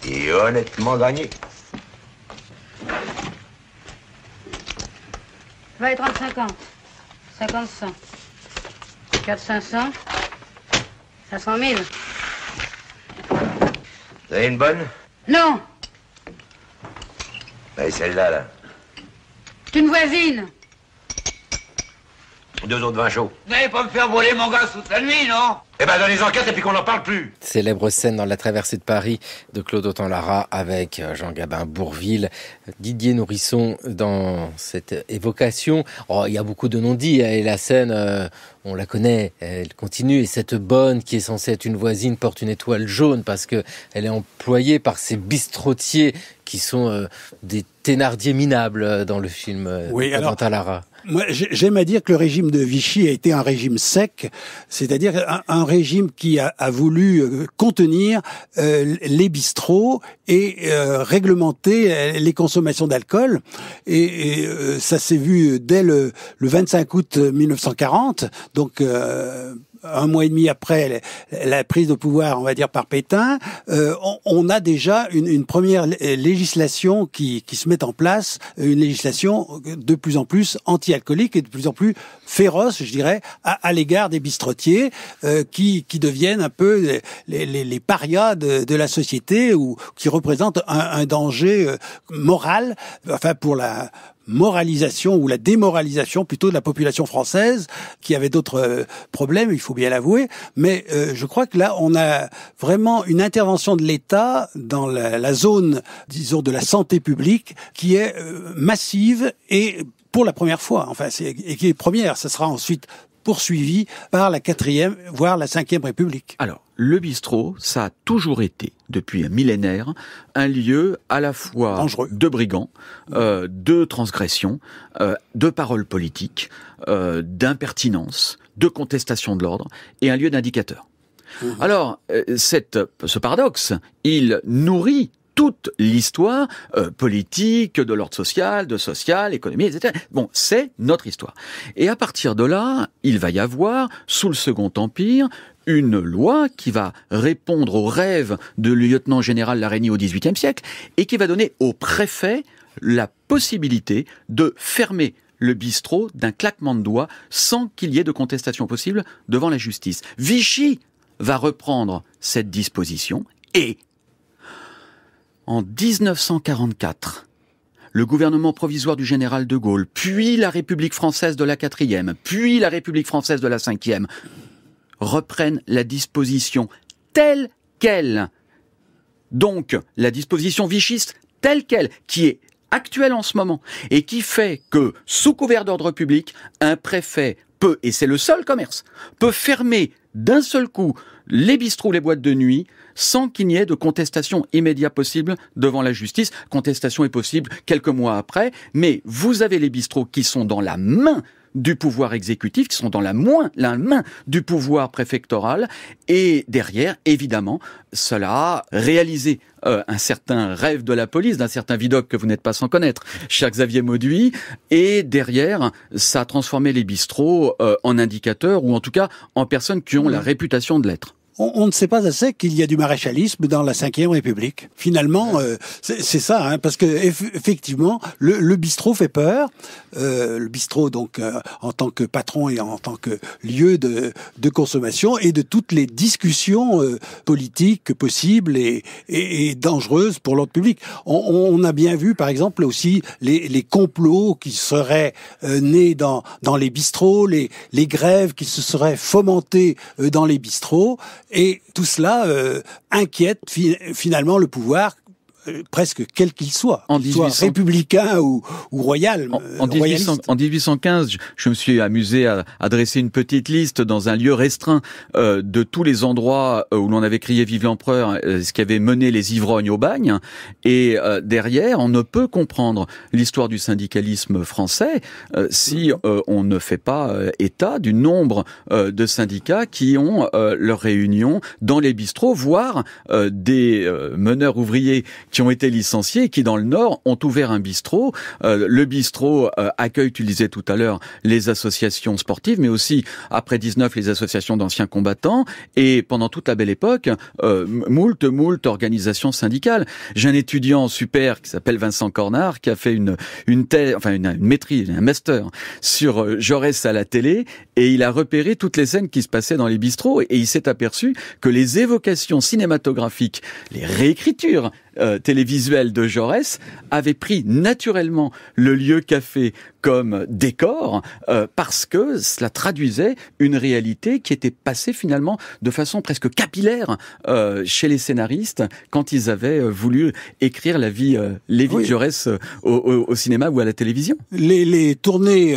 Et honnêtement gagné. 20 et 30, 50. 50, 100. 4, 500. 500 000. Vous avez une bonne Non. Et ben, celle-là, là. C'est une voisine. Deux autres vins chauds. Vous n'allez pas me faire voler mon gars toute la nuit, non eh bien dans les enquêtes et puis qu'on n'en parle plus. Célèbre scène dans la traversée de Paris de Claude Autant-Lara avec euh, Jean Gabin Bourville, Didier Nourrisson. dans cette évocation. Oh, il y a beaucoup de non-dits hein, et la scène, euh, on la connaît, elle continue. Et cette bonne qui est censée être une voisine porte une étoile jaune parce que elle est employée par ces bistrotiers qui sont euh, des thénardiers minables dans le film de Lara. Moi, j'aime à dire que le régime de Vichy a été un régime sec, c'est-à-dire un, régime qui a, voulu euh, contenir euh, les bistrots et euh, réglementer les consommations d'alcool. Et, ça s'est vu dès le, le, 25 août 1940, donc un mois et demi après la prise de pouvoir, on va dire, par Pétain, euh, on, a déjà une, une première euh, législation qui, qui, se met en place, euh, une législation de plus en plus anti-alcoolique et de plus en plus féroce, je dirais, à, l'égard des bistrotiers qui, qui, deviennent un peu les, les, les parias de, la société ou qui représentent un, un danger moral, enfin pour la moralisation ou la démoralisation plutôt de la population française qui avait d'autres euh, problèmes, il faut bien l'avouer. Mais euh, je crois que là, on a vraiment une intervention de l'État dans la, zone, disons, de la santé publique qui est euh, massive et pour la première fois, enfin, et qui est première, ce sera ensuite poursuivi par la quatrième, voire la cinquième République. Alors, le bistrot, ça a toujours été, depuis un millénaire, un lieu à la fois de brigands, euh, de transgressions, euh, de paroles politiques, euh, d'impertinence, de contestation de l'ordre, et un lieu d'indicateur. Mmh. Alors, euh, cette, ce paradoxe, il nourrit toute l'histoire euh, politique, de l'ordre social, de social, économie, etc. Bon, c'est notre histoire. Et à partir de là, il va y avoir, sous le Second Empire, une loi qui va répondre aux rêves de lieutenant général Larénie au XVIIIe siècle et qui va donner au préfet la possibilité de fermer le bistrot d'un claquement de doigts sans qu'il y ait de contestation possible devant la justice. Vichy va reprendre cette disposition et en 1944 le gouvernement provisoire du général de Gaulle, puis la République française de la quatrième, puis la République française de la cinquième, reprennent la disposition telle qu'elle. Donc, la disposition vichiste telle qu'elle, qui est actuelle en ce moment, et qui fait que, sous couvert d'ordre public, un préfet peut, et c'est le seul commerce, peut fermer d'un seul coup les bistrots, les boîtes de nuit, sans qu'il n'y ait de contestation immédiate possible devant la justice. Contestation est possible quelques mois après, mais vous avez les bistrots qui sont dans la main du pouvoir exécutif, qui sont dans la, la main du pouvoir préfectoral, et derrière, évidemment, cela a réalisé euh, un certain rêve de la police, d'un certain vidoc que vous n'êtes pas sans connaître, cher Xavier Mauduit, et derrière, ça a transformé les bistrots euh, en indicateurs, ou en tout cas en personnes qui ont la réputation de l'être on, ne sait pas assez qu'il y a du maréchalisme dans la Ve République. Finalement, euh, c'est ça, hein, parce que effectivement, le, bistrot fait peur. Euh, le bistrot, donc, euh, en tant que patron et en tant que lieu de, consommation et de toutes les discussions politiques possibles et, et, dangereuses pour l'ordre public. On, a bien vu, par exemple, aussi les, complots qui seraient nés dans, les bistrots, les, les grèves qui se seraient fomentées dans les bistrots et tout cela euh, inquiète finalement le pouvoir euh, presque quel qu'il soit, en républicain ou, royal. En, 1815, euh, je, me suis amusé à, adresser dresser une petite liste dans un lieu restreint euh, de tous les endroits où l'on avait crié Vive l'empereur, ce qui avait mené les ivrognes au bagne. Et derrière, on ne peut comprendre l'histoire du syndicalisme français si mhm. on ne fait pas état du nombre de syndicats qui ont leur réunion dans les bistrots, voire des meneurs ouvriers qui ont été licenciés et qui, dans le Nord, ont ouvert un bistrot. Euh, le bistrot euh, accueille, tu disais tout à l'heure, les associations sportives, mais aussi, après 19, les associations d'anciens combattants. Et pendant toute la belle époque, euh, moult, moult organisations syndicales. J'ai un étudiant super qui s'appelle Vincent Cornard, qui a fait une, une thèse, enfin une, maîtrise, un master sur euh, Jaurès à la télé, et il a repéré toutes les scènes qui se passaient dans les bistrots, et il s'est aperçu que les évocations cinématographiques, les réécritures euh, télévisuel de Jaurès avait pris naturellement le lieu café comme décor euh, parce que cela traduisait une réalité qui était passée finalement de façon presque capillaire euh, chez les scénaristes quand ils avaient euh, voulu écrire la vie, euh, Jaurès au, cinéma ou à la télévision. Les, tournées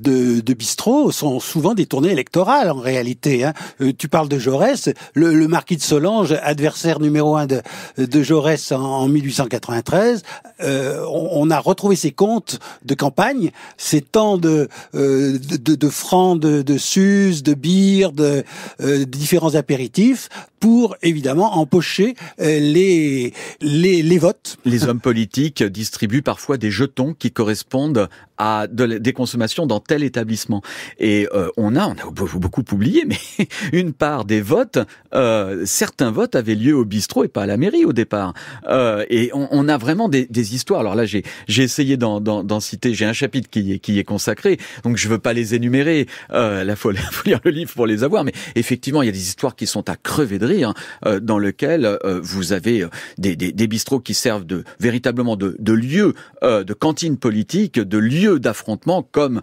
de, de, bistrot sont souvent des tournées électorales en réalité. Hein. Tu parles de Jaurès, le, marquis de Solange, adversaire numéro un de, de Jaurès en 1893, euh, on, a retrouvé ces comptes de campagne, ces temps euh, de, de, francs, de, de sus, de bières, euh, de, différents apéritifs, pour évidemment empocher les, les, votes. Les hommes politiques distribuent parfois des jetons qui correspondent à des consommations dans tel établissement. Et on a, on a beaucoup oublié, mais une part des votes, certains votes avaient lieu au bistrot et pas à la mairie au départ. Euh, et on, a vraiment des, histoires. Alors là, j'ai essayé d'en citer. J'ai un chapitre qui, qui est consacré, donc je veux pas les énumérer. Euh, là, faut, lire le livre pour les avoir. Mais effectivement, il y a des histoires qui sont à crever de rire, hein, euh, dans lesquelles euh, vous avez des, des, des, bistrots qui servent de véritablement de, de de cantine politique, de lieux d'affrontement, comme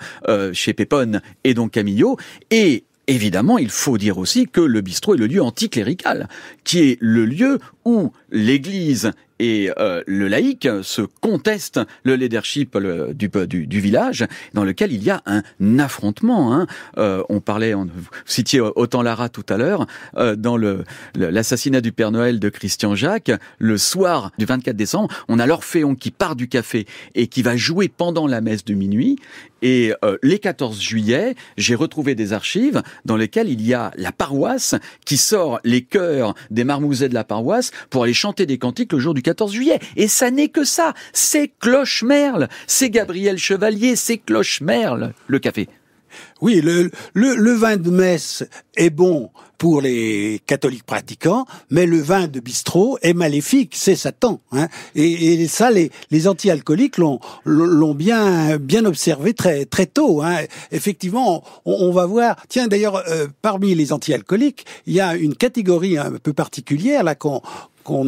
chez Pépone et donc Camillo. Et évidemment, il faut dire aussi que le bistrot est le lieu anticlérical, qui est le lieu où l'Église et euh, le laïc se contestent le leadership du, village, dans lequel il y a un affrontement. Hein. Euh, on parlait, vous citiez autant Lara tout à l'heure, euh, dans l'assassinat du Père Noël de Christian Jacques, le soir du 24 décembre, on a l'Orphéon qui part du café et qui va jouer pendant la messe de minuit, et euh, les 14 juillet, j'ai retrouvé des archives dans lesquelles il y a la paroisse qui sort les chœurs des marmousets de la paroisse pour aller chanter des cantiques le jour du 14 juillet. Et ça n'est que ça. C'est Cloche-Merle. C'est Gabriel Chevalier. C'est Cloche-Merle, le café. Oui, le, vin de messe est bon pour les catholiques pratiquants, mais le vin de bistrot est maléfique, c'est Satan. Hein. Et, ça, les, les anti-alcooliques l'ont bien, bien observé très, très tôt. Hein. Effectivement, on, va voir. Tiens, d'ailleurs, euh, parmi les anti-alcooliques, il y a une catégorie un peu particulière là qu'on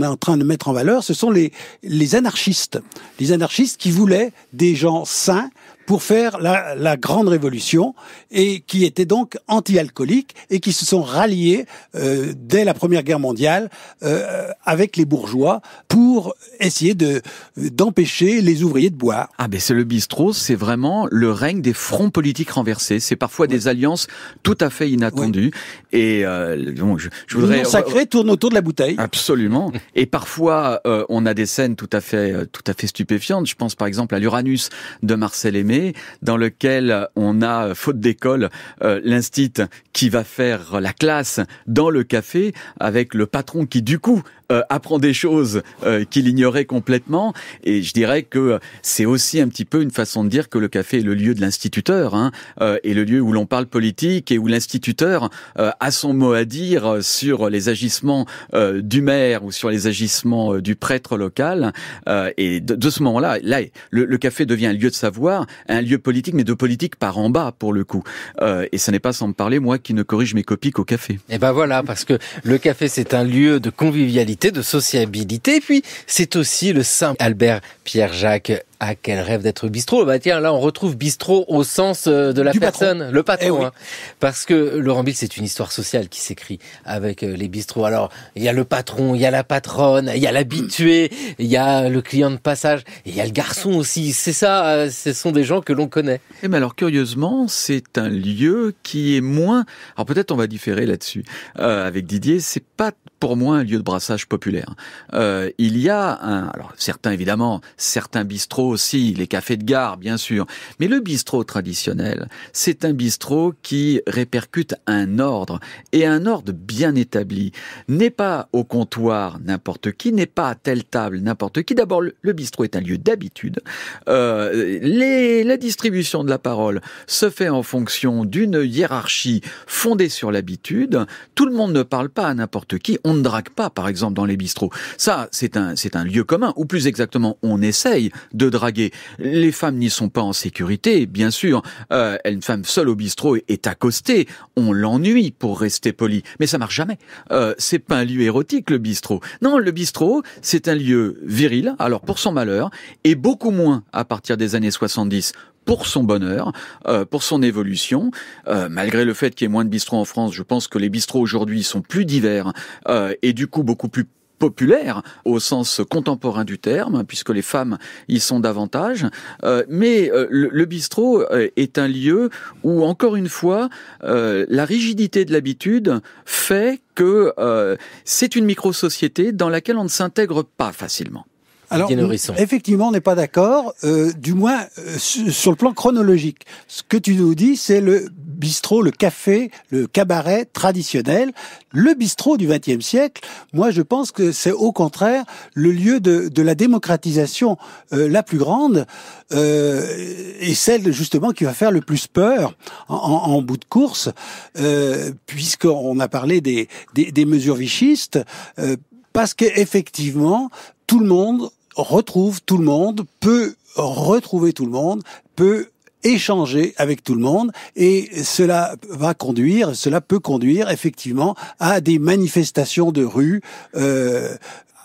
est en train de mettre en valeur, ce sont les, les anarchistes. Les anarchistes qui voulaient des gens sains, pour faire la, la grande révolution et qui étaient donc anti-alcooliques et qui se sont ralliés euh, dès la Première Guerre mondiale euh, avec les bourgeois pour essayer de d'empêcher les ouvriers de boire. Ah ben c'est le bistrot, c'est vraiment le règne des fronts politiques renversés. C'est parfois des alliances tout à fait inattendues et euh, je, je voudrais le sacré tourne autour de la bouteille. Absolument. et parfois euh, on a des scènes tout à fait euh, tout à fait stupéfiantes. Je pense par exemple à l'Uranus de Marcel Aimé dans lequel on a, euh, faute d'école, euh, l'institut qui va faire la classe dans le café avec le patron qui, du coup, euh, apprend des choses euh, qu'il ignorait complètement. Et je dirais que c'est aussi un petit peu une façon de dire que le café est le lieu de l'instituteur, hein, euh, et le lieu où l'on parle politique et où l'instituteur a son mot à dire sur les agissements du maire ou sur les agissements du prêtre local. et de, ce moment-là, là, le, café devient un lieu de savoir, un lieu politique, mais de politique par en bas pour le coup. et ce n'est pas sans me parler, moi, qui ne corrige mes copies au café. Et eh ben voilà, parce que le café, c'est un lieu de convivialité de sociabilité. Et puis, c'est aussi le Saint Albert Pierre-Jacques ah, quel rêve d'être bistrot Bah tiens, là, on retrouve bistrot au sens euh, de la personne, le patron. Eh hein. Parce que Laurent Bill, c'est une histoire sociale qui s'écrit avec euh, les bistrots. Alors, il y a le patron, il y a la patronne, il y a l'habitué, il y a le client de passage, il y a le garçon aussi. C'est ça, euh, ce sont des gens que l'on connaît. Et eh mais ben alors, curieusement, c'est un lieu qui est moins... Alors peut-être on va différer là-dessus. avec Didier, c'est pas pour moi un lieu de brassage populaire. il y a un... Alors, certains, évidemment, certains bistrots aussi, les cafés de gare bien sûr, mais le bistrot traditionnel, c'est un bistrot qui répercute un ordre et un ordre bien établi. N'est pas au comptoir n'importe qui, n'est pas à telle table n'importe qui. D'abord, le bistrot est un lieu d'habitude. Euh, les, la distribution de la parole se fait en fonction d'une hiérarchie fondée sur l'habitude. Tout le monde ne parle pas à n'importe qui. On ne drague pas, par exemple, dans les bistrots. Ça, c'est un, c'est un lieu commun, ou plus exactement, on essaye de les femmes n'y sont pas en sécurité, bien sûr. Euh, une femme seule au bistrot est accostée. On l'ennuie pour rester poli. Mais ça marche jamais. Euh, c'est pas un lieu érotique, le bistrot. Non, le bistrot, c'est un lieu viril, alors pour son malheur, et beaucoup moins à partir des années 70 pour son bonheur, euh, pour son évolution. Euh, malgré le fait qu'il y ait moins de bistrots en France, je pense que les bistrots aujourd'hui sont plus divers et du coup beaucoup plus populaire au sens contemporain du terme, puisque les femmes y sont davantage. Euh, mais euh, le, bistrot euh, est un lieu où, encore une fois, la rigidité de l'habitude fait que c'est une micro-société dans laquelle on ne s'intègre pas facilement. Alors, effectivement, on n'est pas d'accord, euh, du moins euh, sur le plan chronologique. Ce que tu nous dis, c'est le bistrot, le café, le cabaret traditionnel, le bistrot du XXe siècle. Moi, je pense que c'est au contraire le lieu de, la démocratisation euh, la plus grande et celle justement qui va faire le plus peur en, bout de course, puisqu'on a parlé des, des mesures vichistes. parce qu'effectivement, tout le monde retrouve tout le monde, peut retrouver tout le monde, peut échanger avec tout le monde et cela va conduire, cela peut conduire effectivement à des manifestations de rue euh,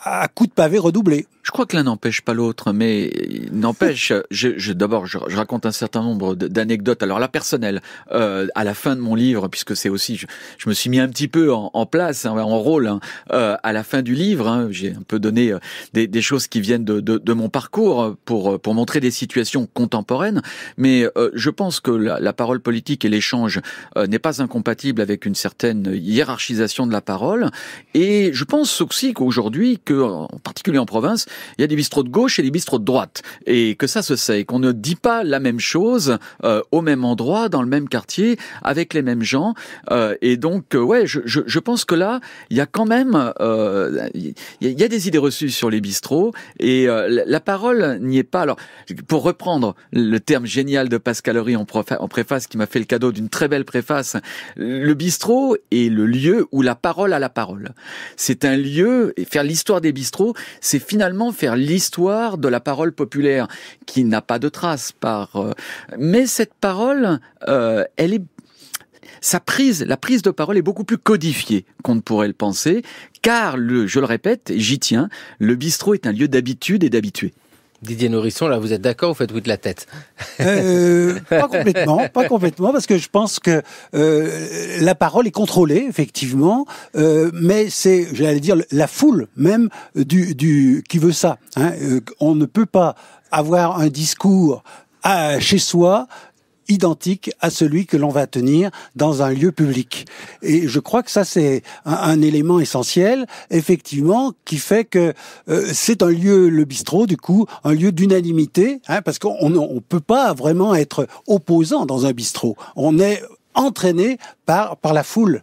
à coups de pavé redoublés. Je crois que l'un n'empêche pas l'autre, mais n'empêche, je, d'abord, je, raconte un certain nombre d'anecdotes. Alors la personnelle, euh, à la fin de mon livre, puisque c'est aussi, je, je, me suis mis un petit peu en, place, hein, en rôle, hein, euh, à la fin du livre, hein, j'ai un peu donné euh, des, choses qui viennent de, mon parcours euh, euh, pour montrer des situations contemporaines. Mais je pense que la, parole politique et l'échange n'est pas incompatible avec une certaine hiérarchisation de la parole. Et je pense aussi qu'aujourd'hui, que en particulier en province, il y a des bistrots de gauche et des bistrots de droite. Et que ça se sait, qu'on ne dit pas la même chose euh, au même endroit, dans le même quartier, avec les mêmes gens. Euh, et donc, euh, ouais, je, je, je, pense que là, il y a quand même, il y, a des idées reçues sur les bistrots et la parole n'y est pas. Alors, pour reprendre le terme génial de Pascal Horry en, préface, qui m'a fait le cadeau d'une très belle préface, le bistrot est le lieu où la parole a la parole. C'est un lieu, et faire l'histoire des bistrots, c'est finalement faire l'histoire de la parole populaire qui n'a pas de trace par. Euh, mais cette parole, euh, elle est sa prise, la prise de parole est beaucoup plus codifiée qu'on ne pourrait le penser, car le, je le répète, j'y tiens, le bistrot est un lieu d'habitude et d'habitué Didier Nourrisson, là, vous êtes d'accord, ou faites vous de la tête euh, Pas complètement, pas complètement, parce que je pense que euh, la parole est contrôlée, effectivement, euh, mais c'est, j'allais dire, la foule même du, du qui veut ça. Hein. on ne peut pas avoir un discours à, chez soi identique à celui que l'on va tenir dans un lieu public. Et je crois que ça, c'est un, élément essentiel, effectivement, qui fait que euh, c'est un lieu, le bistrot, du coup, un lieu d'unanimité, hein, parce qu'on ne peut pas vraiment être opposant dans un bistrot. On est entraîné par, par la foule.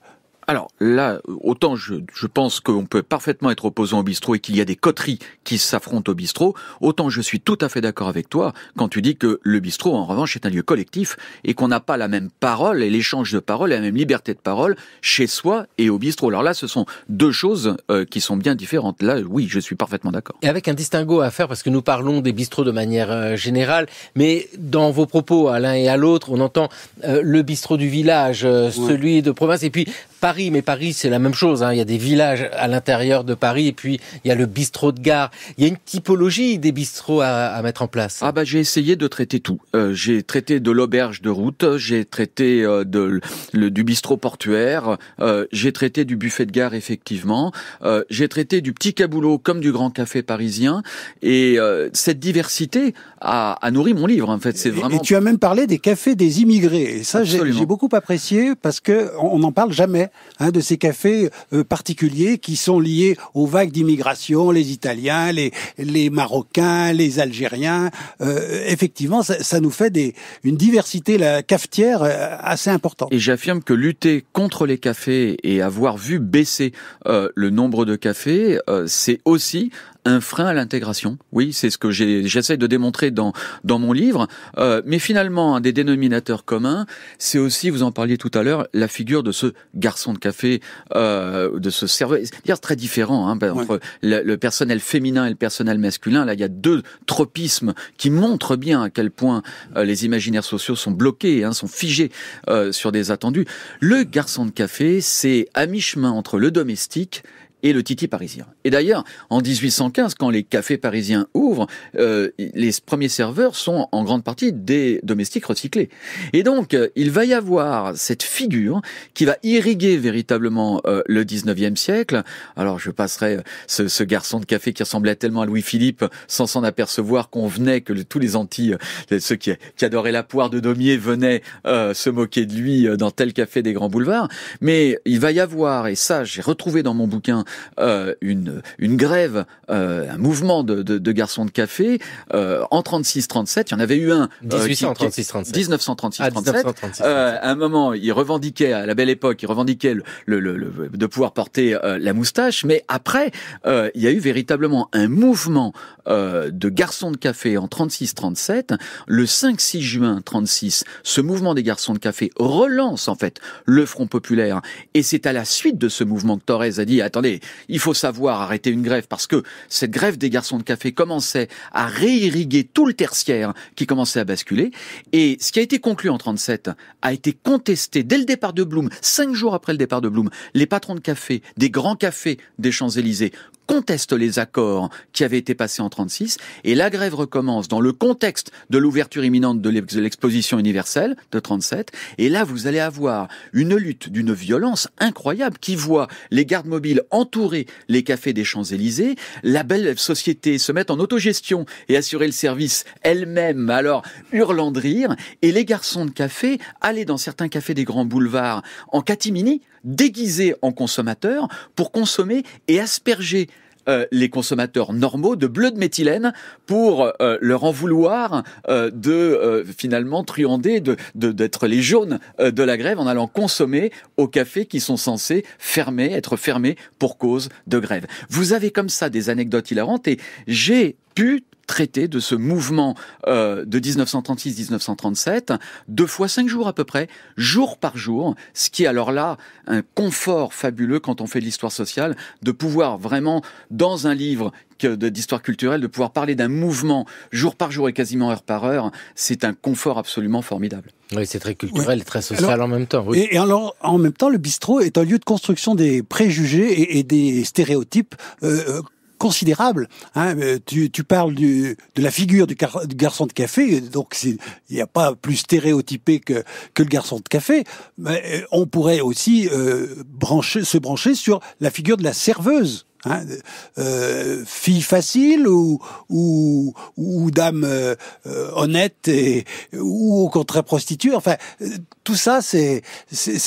Alors là, euh, autant je, pense qu'on peut parfaitement être opposant au bistrot et qu'il y a des coteries qui s'affrontent au bistrot, autant je suis tout à fait d'accord avec toi quand tu dis que le bistrot, en revanche, est un lieu collectif et qu'on n'a pas la même parole et l'échange de parole et la même liberté de parole chez soi et au bistrot. Alors là, ce sont deux choses euh, qui sont bien différentes. Là, oui, je suis parfaitement d'accord. Et avec un distinguo à faire, parce que nous parlons des bistrots de manière euh, générale, mais dans vos propos à l'un et à l'autre, on entend le bistrot du village, celui de province, et puis Paris, mais Paris c'est la même chose. Hein. Il y a des villages à l'intérieur de Paris et puis il y a le bistrot de gare. Il y a une typologie des bistrots à, mettre en place. Ah bah j'ai essayé de traiter tout. Euh, j'ai traité de l'auberge de route, j'ai traité euh, de, du bistrot portuaire, euh, j'ai traité du buffet de gare effectivement, j'ai traité du petit caboulot comme du grand café parisien et cette diversité a, nourri mon livre en fait. C'est vraiment. Et tu as même parlé des cafés des immigrés. Et ça j'ai beaucoup apprécié parce que on n'en parle jamais. Un hein, de ces cafés euh, particuliers qui sont liés aux vagues d'immigration, les Italiens, les, Marocains, les Algériens. Euh, effectivement, ça, nous fait des, une diversité la cafetière euh, assez importante. Et j'affirme que lutter contre les cafés et avoir vu baisser le nombre de cafés, c'est aussi un frein à l'intégration. Oui, c'est ce que j'essaie de démontrer dans, mon livre. Euh, mais finalement, un des dénominateurs communs, c'est aussi, vous en parliez tout à l'heure, la figure de ce garçon de café, euh, de ce serveur. cest très différent hein, ben, entre le, personnel féminin et le personnel masculin. Là, il y a deux tropismes qui montrent bien à quel point euh, les imaginaires sociaux sont bloqués, hein, sont figés sur des attendus. Le garçon de café, c'est à mi-chemin entre le domestique et le titi parisien. Et d'ailleurs, en 1815, quand les cafés parisiens ouvrent, euh, les premiers serveurs sont en grande partie des domestiques recyclés. Et donc, euh, il va y avoir cette figure qui va irriguer véritablement euh, le 19e siècle. Alors, je passerai ce, ce, garçon de café qui ressemblait tellement à Louis-Philippe sans s'en apercevoir qu'on venait, que tous les Antilles, ceux qui, adoraient la poire de Domier, venaient se moquer de lui dans tel café des grands boulevards. Mais il va y avoir, et ça j'ai retrouvé dans mon bouquin, euh, une, une grève, euh, un mouvement de, garçons de café. Euh, en 36-37, il y en avait eu un. 1836 euh, 1936-37. Ah, à un moment, il revendiquait, à la belle époque, il revendiquait le, de pouvoir porter la moustache. Mais après, il y a eu véritablement un mouvement de garçons de café en 36-37. Le 5-6 juin 36, ce mouvement des garçons de café relance en fait le Front populaire. Et c'est à la suite de ce mouvement que Thorez a dit attendez, il faut savoir arrêter une grève parce que cette grève des garçons de café commençait à réirriguer tout le tertiaire qui commençait à basculer. Et ce qui a été conclu en 37 a été contesté dès le départ de Bloom, cinq jours après le départ de Bloom. Les patrons de café, des grands cafés des Champs-Élysées, conteste les accords qui avaient été passés en 36 et la grève recommence dans le contexte de l'ouverture imminente de l'exposition universelle de 37 et là vous allez avoir une lutte d'une violence incroyable qui voit les gardes mobiles entourer les cafés des Champs-Élysées, la belle société se mettre en autogestion et assurer le service elle-même alors hurlant de rire et les garçons de café aller dans certains cafés des grands boulevards en catimini déguisés en consommateurs pour consommer et asperger euh, les consommateurs normaux de bleu de méthylène pour euh, leur en vouloir euh, de finalement truander, de d'être les jaunes de la grève en allant consommer aux cafés qui sont censés fermer, être fermés pour cause de grève. Vous avez comme ça des anecdotes hilarantes et j'ai pu traité de ce mouvement euh, de 1936-1937, deux fois cinq jours à peu près, jour par jour, ce qui est alors là un confort fabuleux quand on fait de l'histoire sociale, de pouvoir vraiment, dans un livre d'histoire culturelle, de pouvoir parler d'un mouvement jour par jour et quasiment heure par heure, c'est un confort absolument formidable. Oui, c'est très culturel et très social en même temps. Oui. Et, alors, en même temps, le bistrot est un lieu de construction des préjugés et, et des stéréotypes euh, euh considérable. Hein. Euh, tu, parles de la figure du, garçon de café, donc il n'y a pas plus stéréotypé que, que le garçon de café. Mais euh, on pourrait aussi euh, brancher, se brancher sur la figure de la serveuse. Hein. fille facile ou, ou, ou dame honnête et, ou au contraire prostituée. Enfin, tout ça, c'est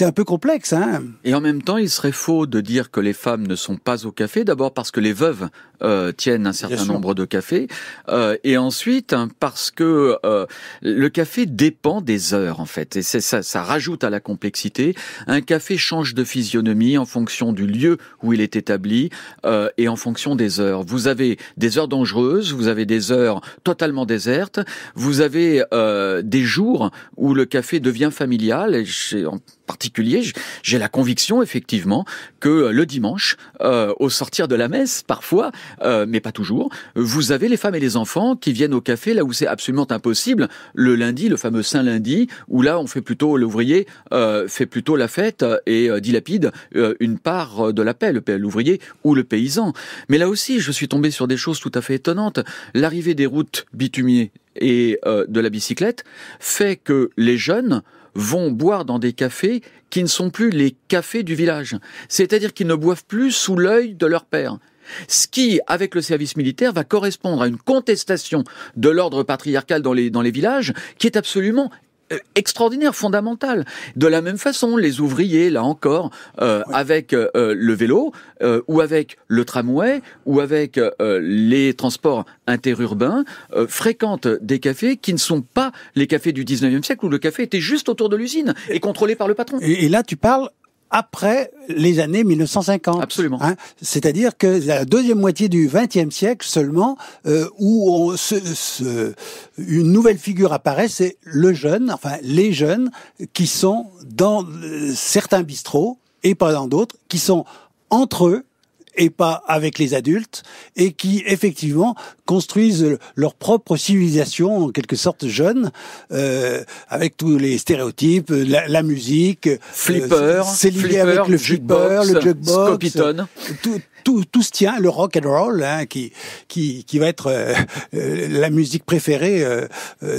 un peu complexe. Hein. et en même temps, il serait faux de dire que les femmes ne sont pas au café, d'abord parce que les veuves euh, tiennent un certain nombre de cafés, euh, et ensuite hein, parce que euh, le café dépend des heures, en fait, et ça, ça rajoute à la complexité. Un café change de physionomie en fonction du lieu où il est établi et en fonction des heures. Vous avez des heures dangereuses, vous avez des heures totalement désertes, vous avez des jours où le café devient familier et en particulier, j'ai la conviction effectivement que euh, le dimanche, euh, au sortir de la messe, parfois, euh, mais pas toujours, vous avez les femmes et les enfants qui viennent au café là où c'est absolument impossible. Le lundi, le fameux Saint lundi, où là on fait plutôt l'ouvrier fait plutôt la fête et dilapide une part de la paix, l'ouvrier ou le paysan. Mais là aussi, je suis tombé sur des choses tout à fait étonnantes. L'arrivée des routes bitumiers et de la bicyclette fait que les jeunes vont boire dans des cafés qui ne sont plus les cafés du village. C'est-à-dire qu'ils ne boivent plus sous l'œil de leur père. Ce qui, avec le service militaire, va correspondre à une contestation de l'ordre patriarcal dans les, dans les villages qui est absolument euh, extraordinaire, fondamental. De la même façon, les ouvriers, là encore, euh, avec euh, le vélo, ou avec le tramway, ou avec les transports interurbains, fréquentent des cafés qui ne sont pas les cafés du 19e siècle, où le café était juste autour de l'usine et contrôlé par le patron. et là, tu parles après les années 1950. Absolument. Hein. C'est-à-dire que la deuxième moitié du XXe siècle seulement, euh, où une nouvelle figure apparaît, c'est le jeune, enfin les jeunes qui sont dans euh, certains bistrots et pas dans d'autres, qui sont entre eux, et pas avec les adultes, et qui effectivement construisent leur propre civilisation en quelque sorte jeune, euh, avec tous les stéréotypes, la, musique, euh, flipper, c'est lié avec le flipper, le jukebox, scopitone. tout, tout, tout se tient, le rock and roll, hein, qui, qui, qui va être euh, euh, la musique préférée euh,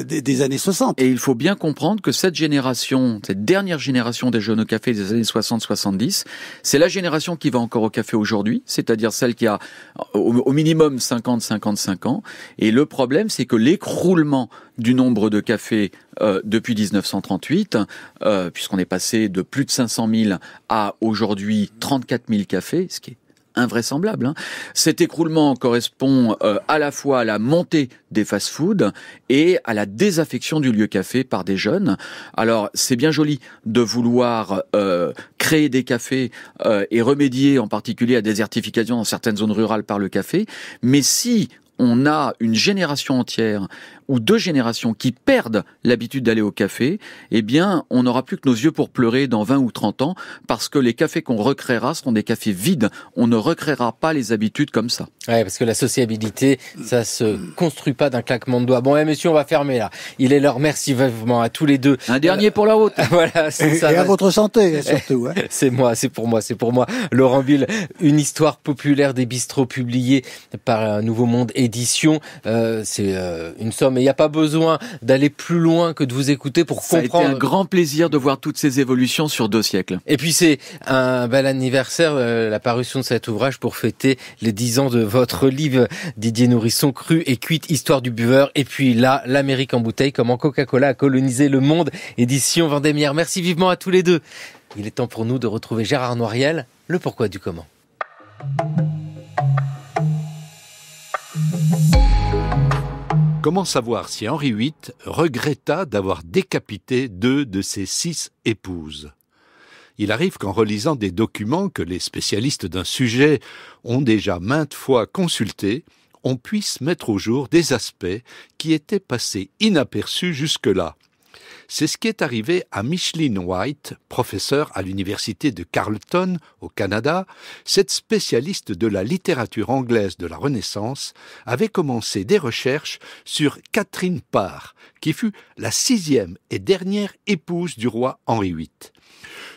des, des, années 60. Et il faut bien comprendre que cette génération, cette dernière génération des jeunes au café des années 60-70, c'est la génération qui va encore au café aujourd'hui, c'est-à-dire celle qui a au, au minimum 50-55 ans. Et le problème, c'est que l'écroulement du nombre de cafés euh, depuis 1938, euh, puisqu'on est passé de plus de 500 000 à aujourd'hui 34 000 cafés, ce qui est invraisemblable. Hein. Cet écroulement correspond euh, à la fois à la montée des fast-foods et à la désaffection du lieu café par des jeunes. Alors c'est bien joli de vouloir euh, créer des cafés euh, et remédier en particulier à désertification dans certaines zones rurales par le café, mais si on a une génération entière ou deux générations qui perdent l'habitude d'aller au café, eh bien, on n'aura plus que nos yeux pour pleurer dans 20 ou 30 ans parce que les cafés qu'on recréera seront des cafés vides. On ne recréera pas les habitudes comme ça. Ouais, parce que la sociabilité, ça se construit pas d'un claquement de doigts. Bon, eh, messieurs, on va fermer là. Il est leur Merci vivement à tous les deux. Un dernier pour la route. voilà, c'est ça. Et à votre santé, surtout. Hein. c'est moi, c'est pour moi, c'est pour moi. Laurent Ville, une histoire populaire des bistrots publiée par Nouveau Monde Édition. Euh, c'est euh, une somme mais il n'y a pas besoin d'aller plus loin que de vous écouter pour comprendre. Ça a été un grand plaisir de voir toutes ces évolutions sur deux siècles. Et puis c'est un bel anniversaire, euh, la parution de cet ouvrage pour fêter les dix ans de votre livre Didier Nourrisson, Cru et cuite, histoire du buveur. Et puis là, l'Amérique en bouteille, comment Coca-Cola a colonisé le monde, édition Vendémiaire. Merci vivement à tous les deux. Il est temps pour nous de retrouver Gérard Noiriel, le pourquoi du comment. Comment savoir si Henri VIII regretta d'avoir décapité deux de ses six épouses Il arrive qu'en relisant des documents que les spécialistes d'un sujet ont déjà maintes fois consultés, on puisse mettre au jour des aspects qui étaient passés inaperçus jusque-là, c'est ce qui est arrivé à Micheline White, professeure à l'université de Carleton au Canada. Cette spécialiste de la littérature anglaise de la Renaissance avait commencé des recherches sur Catherine Parr, qui fut la sixième et dernière épouse du roi Henri VIII.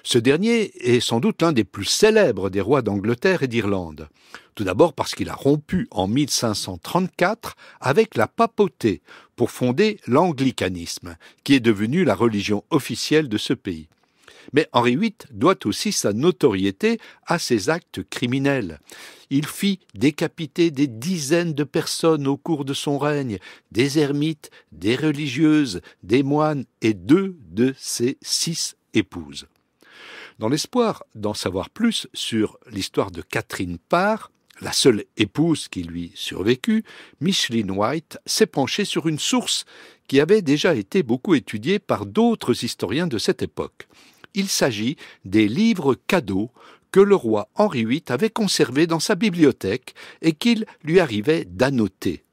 Ce dernier est sans doute l'un des plus célèbres des rois d'Angleterre et d'Irlande. Tout d'abord parce qu'il a rompu en 1534 avec la papauté pour fonder l'anglicanisme, qui est devenu la religion officielle de ce pays. Mais Henri VIII doit aussi sa notoriété à ses actes criminels. Il fit décapiter des dizaines de personnes au cours de son règne, des ermites, des religieuses, des moines et deux de ses six épouses. Dans l'espoir d'en savoir plus sur l'histoire de Catherine Parr, la seule épouse qui lui survécut, Micheline White s'est penchée sur une source qui avait déjà été beaucoup étudiée par d'autres historiens de cette époque. Il s'agit des livres cadeaux que le roi Henri VIII avait conservés dans sa bibliothèque et qu'il lui arrivait d'annoter.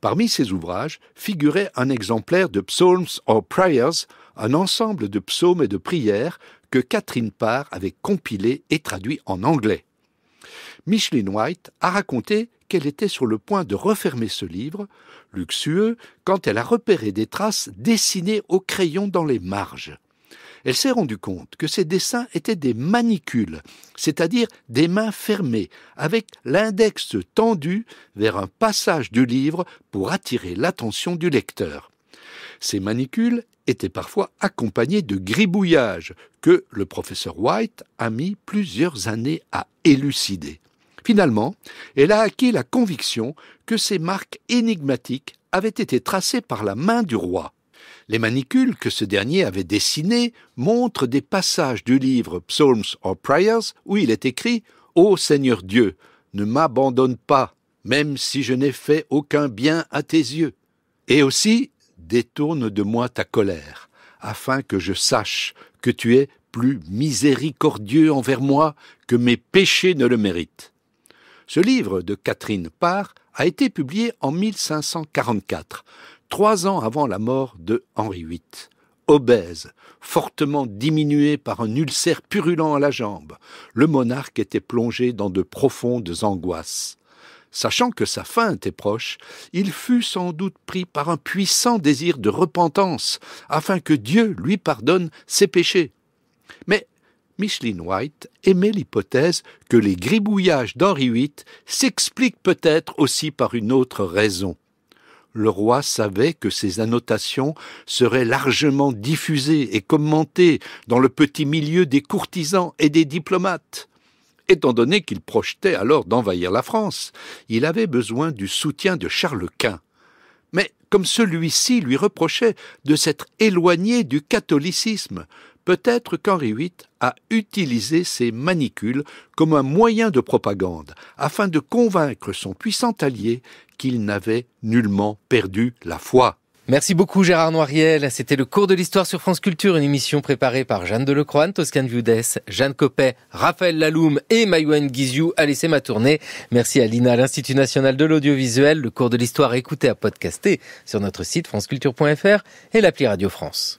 Parmi ces ouvrages figurait un exemplaire de Psalms or Prayers, un ensemble de psaumes et de prières que Catherine Parr avait compilé et traduit en anglais. Micheline White a raconté qu'elle était sur le point de refermer ce livre, luxueux, quand elle a repéré des traces dessinées au crayon dans les marges. Elle s'est rendue compte que ces dessins étaient des manicules, c'est-à-dire des mains fermées, avec l'index tendu vers un passage du livre pour attirer l'attention du lecteur. Ces manicules était parfois accompagné de gribouillages que le professeur White a mis plusieurs années à élucider. Finalement, elle a acquis la conviction que ces marques énigmatiques avaient été tracées par la main du roi. Les manicules que ce dernier avait dessinées montrent des passages du livre Psalms or Prayers où il est écrit Ô Seigneur Dieu, ne m'abandonne pas, même si je n'ai fait aucun bien à tes yeux. Et aussi détourne de moi ta colère, afin que je sache que tu es plus miséricordieux envers moi que mes péchés ne le méritent. Ce livre de Catherine Parr a été publié en 1544, trois ans avant la mort de Henri VIII. Obèse, fortement diminué par un ulcère purulent à la jambe, le monarque était plongé dans de profondes angoisses. Sachant que sa fin était proche, il fut sans doute pris par un puissant désir de repentance, afin que Dieu lui pardonne ses péchés. Mais Micheline White aimait l'hypothèse que les gribouillages d'Henri VIII s'expliquent peut-être aussi par une autre raison. Le roi savait que ces annotations seraient largement diffusées et commentées dans le petit milieu des courtisans et des diplomates étant donné qu'il projetait alors d'envahir la France. Il avait besoin du soutien de Charles Quint. Mais comme celui-ci lui reprochait de s'être éloigné du catholicisme, peut-être qu'Henri VIII a utilisé ces manicules comme un moyen de propagande afin de convaincre son puissant allié qu'il n'avait nullement perdu la foi. Merci beaucoup Gérard Noiriel. C'était le cours de l'histoire sur France Culture, une émission préparée par Jeanne Delecroix, Toscane Viudes, Jeanne Copet, Raphaël Laloum et Mayouane Guizou allez c'est ma tournée. Merci à l'INA, l'Institut National de l'Audiovisuel. Le cours de l'histoire écouté à podcaster sur notre site franceculture.fr et l'appli Radio France.